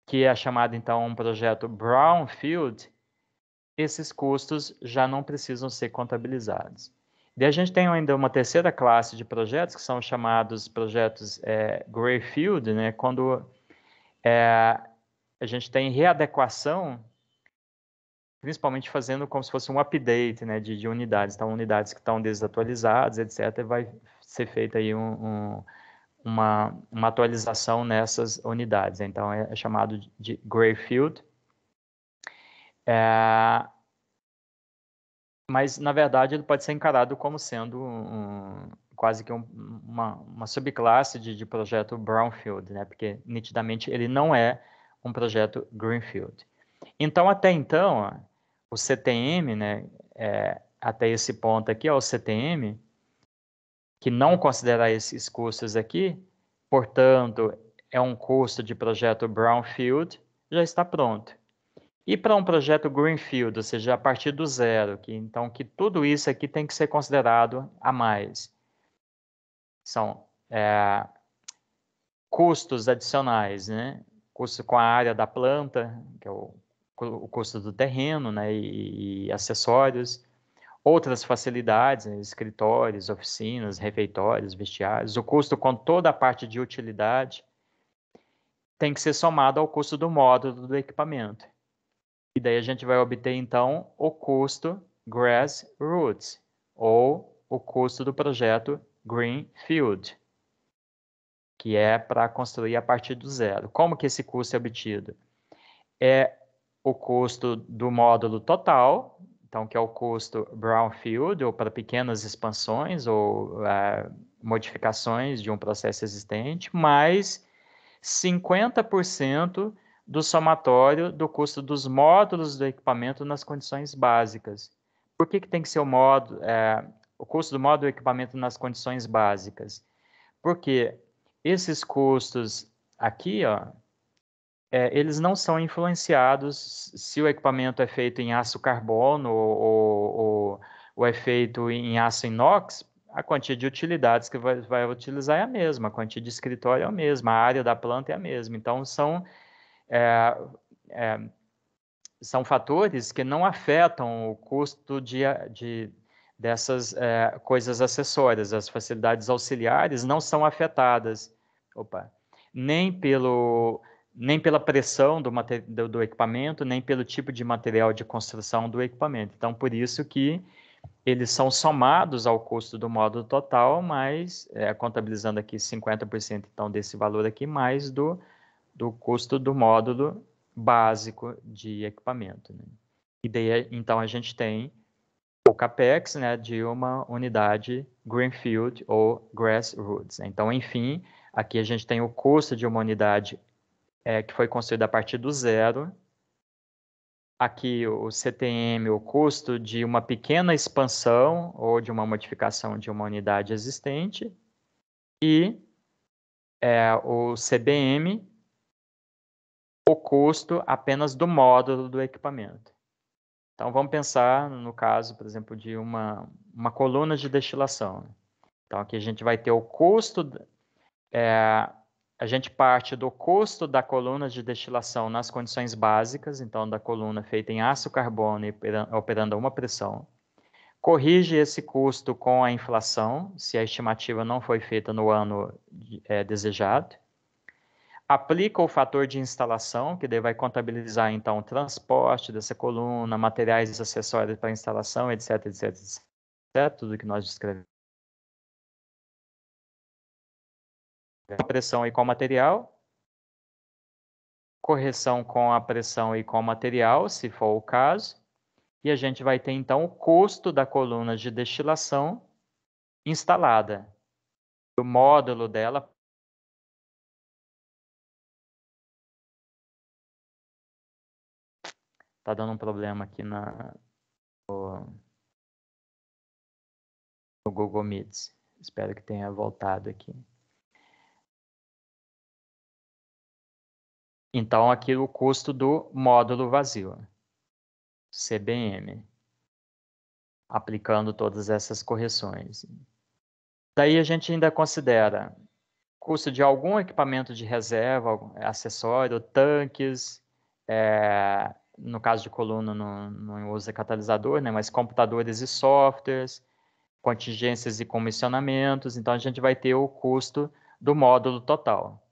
que é chamado então um projeto Brownfield, esses custos já não precisam ser contabilizados. E a gente tem ainda uma terceira classe de projetos, que são chamados projetos é, Greyfield, né? quando é, a gente tem readequação principalmente fazendo como se fosse um update né, de, de unidades. Então, unidades que estão desatualizadas, etc., vai ser feita aí um, um, uma, uma atualização nessas unidades. Então, é, é chamado de Greyfield. É... Mas, na verdade, ele pode ser encarado como sendo um, quase que uma, uma subclasse de, de projeto Brownfield, né? porque nitidamente ele não é um projeto Greenfield. Então, até então, ó, o CTM, né, é, até esse ponto aqui, ó, o CTM, que não considera esses custos aqui, portanto, é um custo de projeto Brownfield, já está pronto. E para um projeto Greenfield, ou seja, a partir do zero, que, então que tudo isso aqui tem que ser considerado a mais. São é, custos adicionais, né? Custo com a área da planta, que é o o custo do terreno né, e, e acessórios, outras facilidades, né, escritórios, oficinas, refeitórios, vestiários, o custo com toda a parte de utilidade tem que ser somado ao custo do módulo do equipamento. E daí a gente vai obter, então, o custo grassroots, ou o custo do projeto Greenfield, que é para construir a partir do zero. Como que esse custo é obtido? É o custo do módulo total, então que é o custo brownfield ou para pequenas expansões ou é, modificações de um processo existente, mais 50% do somatório do custo dos módulos do equipamento nas condições básicas. Por que, que tem que ser o, módulo, é, o custo do módulo do equipamento nas condições básicas? Porque esses custos aqui, ó, é, eles não são influenciados se o equipamento é feito em aço carbono ou, ou, ou é feito em aço inox, a quantia de utilidades que vai, vai, utilizar é a mesma, a quantia de escritório é a mesma, a área da planta é a mesma. Então, são, é, é, são fatores que não afetam o custo de, de dessas é, coisas acessórias. As facilidades auxiliares não são afetadas, opa, nem pelo nem pela pressão do, do, do, equipamento, nem pelo tipo de material de construção do equipamento. Então, por isso que eles são somados ao custo do módulo total, mas é, contabilizando aqui 50% então desse valor aqui, mais do, do custo do módulo básico de equipamento. Né? E daí, então, a gente tem o CAPEX né, de uma unidade Greenfield ou Grassroots. Então, enfim, aqui a gente tem o custo de uma unidade é, que foi construída a partir do zero. Aqui o CTM, o custo de uma pequena expansão ou de uma modificação de uma unidade existente. E é, o CBM, o custo apenas do módulo do equipamento. Então, vamos pensar no caso, por exemplo, de uma, uma coluna de destilação. Então, aqui a gente vai ter o custo é, a gente parte do custo da coluna de destilação nas condições básicas, então da coluna feita em aço carbono e operando a uma pressão, corrige esse custo com a inflação, se a estimativa não foi feita no ano é, desejado, aplica o fator de instalação, que daí vai contabilizar então o transporte dessa coluna, materiais e acessórios para instalação, etc, etc, etc, tudo que nós descrevemos a pressão e com material, correção com a pressão e com material, se for o caso, e a gente vai ter então o custo da coluna de destilação instalada, o módulo dela Tá dando um problema aqui na no Google Meets. Espero que tenha voltado aqui. Então, aqui o custo do módulo vazio, né? CBM, aplicando todas essas correções. Daí a gente ainda considera custo de algum equipamento de reserva, é, acessório, tanques, é, no caso de coluna não, não usa catalisador, né, mas computadores e softwares, contingências e comissionamentos, então a gente vai ter o custo do módulo total.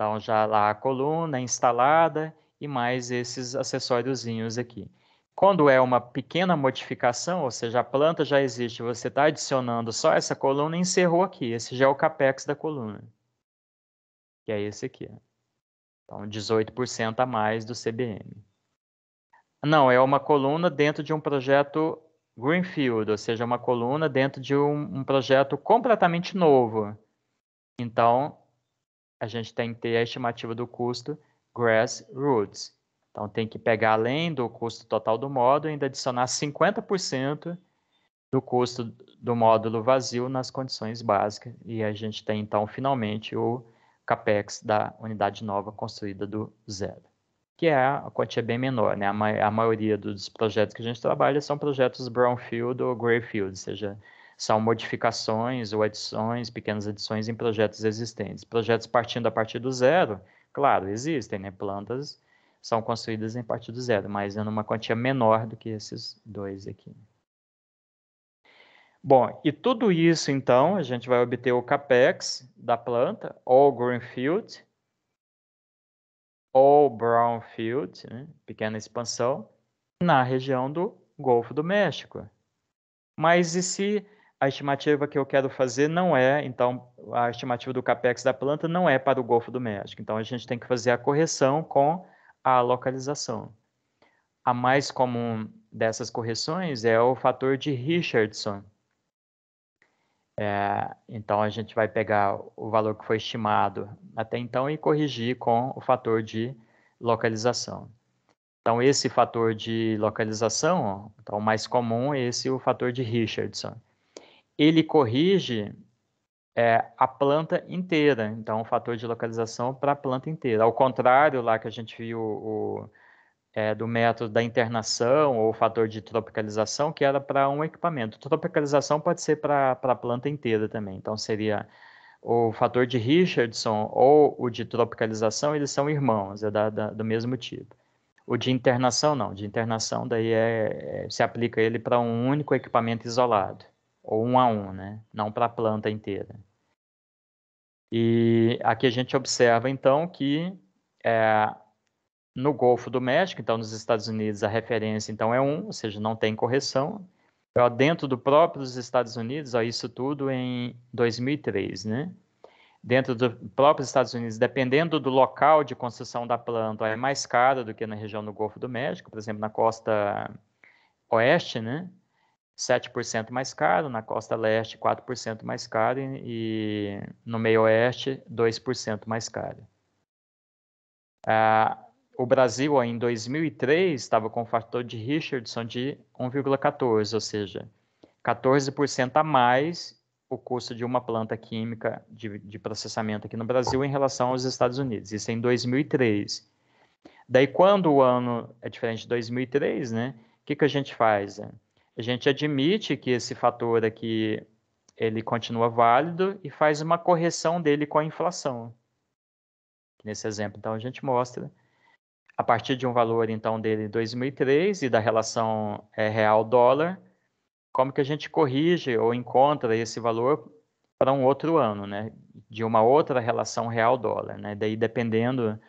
Então, já lá a coluna é instalada e mais esses acessóriozinhos aqui. Quando é uma pequena modificação, ou seja, a planta já existe, você está adicionando só essa coluna e encerrou aqui. Esse já é o capex da coluna, que é esse aqui. Então, 18% a mais do CBM. Não, é uma coluna dentro de um projeto Greenfield, ou seja, uma coluna dentro de um, um projeto completamente novo. Então, a gente tem que ter a estimativa do custo grassroots, Então, tem que pegar além do custo total do módulo, ainda adicionar 50% do custo do módulo vazio nas condições básicas. E a gente tem, então, finalmente o CAPEX da unidade nova construída do zero, que é a quantia bem menor. Né? A, ma a maioria dos projetos que a gente trabalha são projetos brownfield ou greyfield, ou seja, são modificações ou adições, pequenas adições em projetos existentes. Projetos partindo a partir do zero, claro, existem, né? Plantas são construídas em partir do zero, mas em uma quantia menor do que esses dois aqui. Bom, e tudo isso, então, a gente vai obter o CAPEX da planta, ou Greenfield, ou Brownfield, né? pequena expansão, na região do Golfo do México. Mas e se a estimativa que eu quero fazer não é, então, a estimativa do capex da planta não é para o Golfo do México. Então, a gente tem que fazer a correção com a localização. A mais comum dessas correções é o fator de Richardson. É, então, a gente vai pegar o valor que foi estimado até então e corrigir com o fator de localização. Então, esse fator de localização, então, o mais comum é esse, o fator de Richardson ele corrige é, a planta inteira, então o é fator de localização para a planta inteira. Ao contrário, lá que a gente viu o, é, do método da internação ou fator de tropicalização, que era para um equipamento. Tropicalização pode ser para a planta inteira também, então seria o fator de Richardson ou o de tropicalização, eles são irmãos, é da, da, do mesmo tipo. O de internação, não. De internação, daí é, é se aplica ele para um único equipamento isolado ou um a um, né? Não para a planta inteira. E aqui a gente observa então que é, no Golfo do México, então nos Estados Unidos a referência então é 1, ou seja, não tem correção. Ó, dentro do próprio dos Estados Unidos, ó, isso tudo em 2003, né? Dentro dos próprios Estados Unidos, dependendo do local de construção da planta, ó, é mais cara do que na região do Golfo do México, por exemplo, na costa oeste, né? 7% mais caro, na costa leste 4% mais caro e no meio oeste 2% mais caro. Ah, o Brasil em 2003 estava com o fator de Richardson de 1,14, ou seja, 14% a mais o custo de uma planta química de, de processamento aqui no Brasil em relação aos Estados Unidos. Isso em 2003. Daí, quando o ano é diferente de 2003, né? O que, que a gente faz? Né? a gente admite que esse fator aqui ele continua válido e faz uma correção dele com a inflação. Nesse exemplo, então, a gente mostra a partir de um valor então dele 2003 e da relação é, real dólar, como que a gente corrige ou encontra esse valor para um outro ano, né? De uma outra relação real dólar, né? Daí dependendo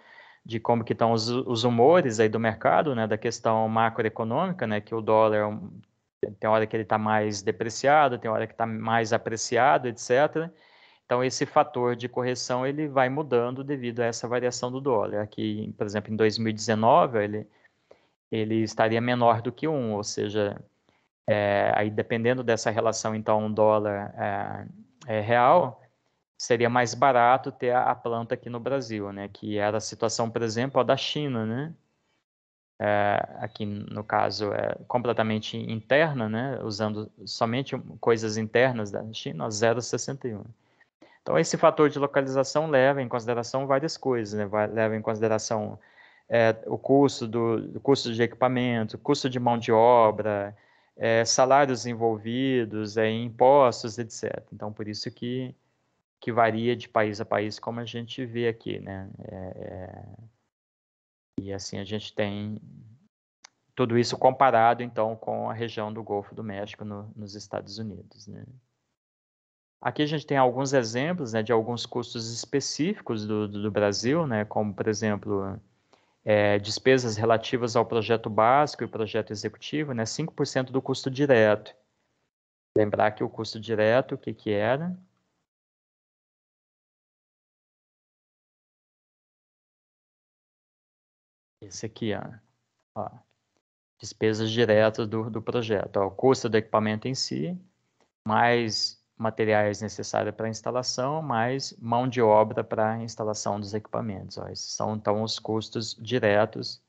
de como que estão os, os humores aí do mercado, né, da questão macroeconômica, né, que o dólar é tem hora que ele está mais depreciado, tem hora que está mais apreciado, etc. Então, esse fator de correção ele vai mudando devido a essa variação do dólar. Aqui, por exemplo, em 2019, ele, ele estaria menor do que 1, ou seja, é, aí dependendo dessa relação, então, dólar é, é real, seria mais barato ter a, a, planta aqui no Brasil, né? Que era a situação, por exemplo, da China, né? é, aqui no caso é completamente interna, né, usando somente coisas internas da China, 0,61. Então esse fator de localização leva em consideração várias coisas, né, vai, leva em consideração é, o custo do, custo de equipamento, custo de mão de obra, é, salários envolvidos, é, impostos, etc. Então por isso que que varia de país a país, como a gente vê aqui, né? É, é, e assim a gente tem tudo isso comparado então com a região do Golfo do México no, nos Estados Unidos. Né? Aqui a gente tem alguns exemplos né, de alguns custos específicos do, do, do Brasil, né, como por exemplo é, despesas relativas ao projeto básico e projeto executivo, né, 5% do custo direto. Lembrar que o custo direto, o que, que era? Esse aqui, ó. ó despesas diretas do, do projeto. Ó, o custo do equipamento em si, mais materiais necessários para a instalação, mais mão de obra para a instalação dos equipamentos. Ó. Esses são, então, os custos diretos.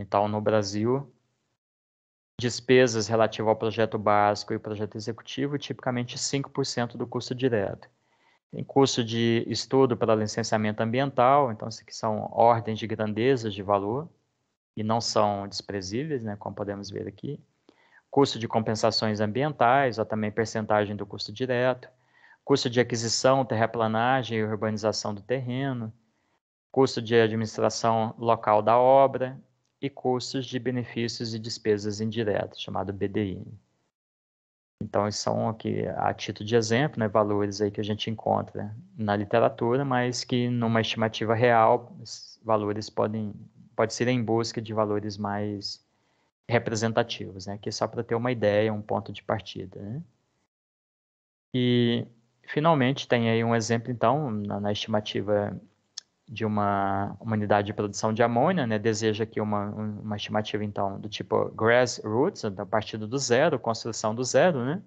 Então, no Brasil, despesas relativas ao projeto básico e projeto executivo, tipicamente 5% do custo direto. Tem custo de estudo para licenciamento ambiental, então isso aqui são ordens de grandezas de valor e não são desprezíveis, né, como podemos ver aqui. Custo de compensações ambientais, ou também percentagem do custo direto. Custo de aquisição, terraplanagem e urbanização do terreno. Custo de administração local da obra e custos de benefícios e despesas indiretas, chamado BDI. Então, são aqui, a título de exemplo, né, valores aí que a gente encontra na literatura, mas que numa estimativa real, valores podem pode ser em busca de valores mais representativos, né, que é só para ter uma ideia, um ponto de partida. Né? E, finalmente, tem aí um exemplo, então, na, na estimativa de uma, uma unidade de produção de amônia, né, deseja aqui uma, uma estimativa, então, do tipo grassroots, da partir do zero, construção do zero, né,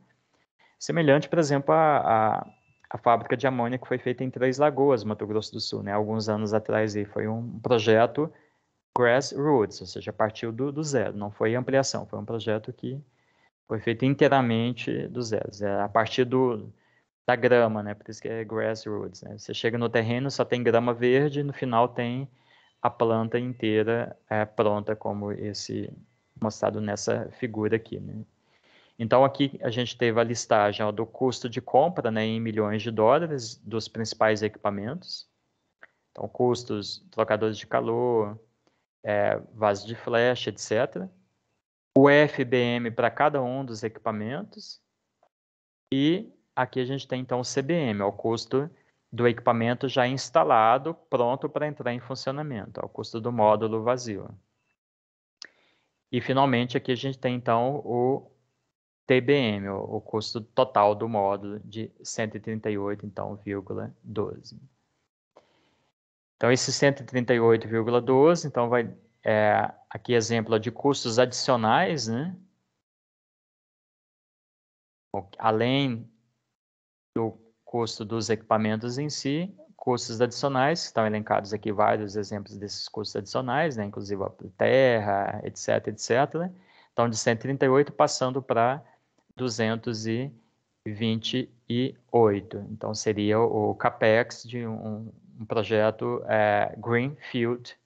semelhante, por exemplo, à, a fábrica de amônia que foi feita em Três Lagoas, Mato Grosso do Sul, né, alguns anos atrás, aí, foi um projeto grassroots, ou seja, partiu do, do zero, não foi ampliação, foi um projeto que foi feito inteiramente do zero, é, a partir do da grama, né? Por isso que é grassroots, né? Você chega no terreno, só tem grama verde, e no final tem a planta inteira é, pronta, como esse mostrado nessa figura aqui, né? Então aqui a gente teve a listagem ó, do custo de compra, né, em milhões de dólares dos principais equipamentos. Então custos, trocadores de calor, é, de flecha, etc. O FBM para cada um dos equipamentos e Aqui a gente tem então o CBM, o custo do equipamento já instalado, pronto para entrar em funcionamento, ao custo do módulo vazio. E finalmente aqui a gente tem então o TBM, o, custo total do módulo de 138,12. Então, então esse 138,12, então vai é, aqui exemplo de custos adicionais, né? Além do custo dos equipamentos em si, custos adicionais, estão elencados aqui vários exemplos desses custos adicionais, né, inclusive a terra, etc, etc. Então, de 138 passando para 228. Então, seria o CAPEX de um, um projeto é, Greenfield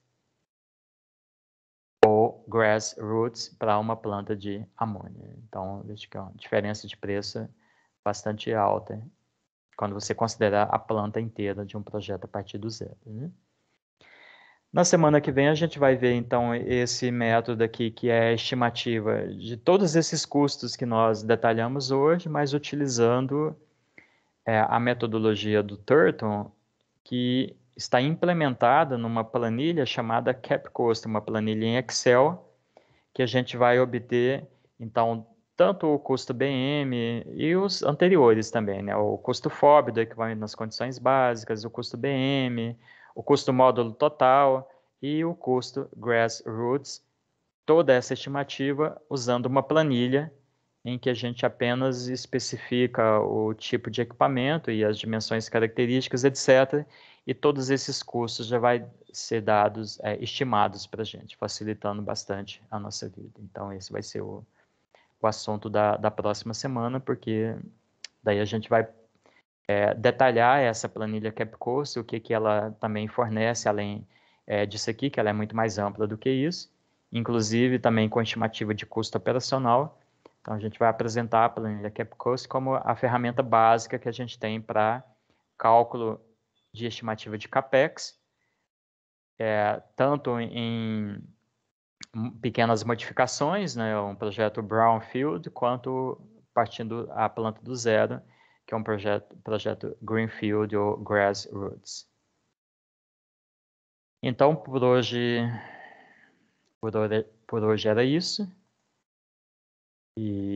ou Grassroots para uma planta de amônia. Então, veja que é uma diferença de preço bastante alta quando você considerar a planta inteira de um projeto a partir do zero. Né? Na semana que vem a gente vai ver então esse método aqui que é a estimativa de todos esses custos que nós detalhamos hoje, mas utilizando é, a metodologia do Turton, que está implementada numa planilha chamada CapCost, uma planilha em Excel, que a gente vai obter então tanto o custo BM e os anteriores também, né? O custo FOB do equipamento nas condições básicas, o custo BM, o custo módulo total e o custo grassroots. Toda essa estimativa usando uma planilha em que a gente apenas especifica o tipo de equipamento e as dimensões características, etc. E todos esses custos já vai ser dados, é, estimados para a gente, facilitando bastante a nossa vida. Então, esse vai ser o, o assunto da, da próxima semana, porque daí a gente vai é, detalhar essa planilha CapCourse, o que, que ela também fornece, além é, disso aqui, que ela é muito mais ampla do que isso, inclusive também com estimativa de custo operacional. Então, a gente vai apresentar a planilha CapCourse como a ferramenta básica que a gente tem para cálculo de estimativa de CAPEX, é, tanto em pequenas modificações, né, um projeto brownfield, quanto partindo a planta do zero, que é um projeto, projeto greenfield ou grassroots. Então, por hoje, por hoje, por hoje era isso. E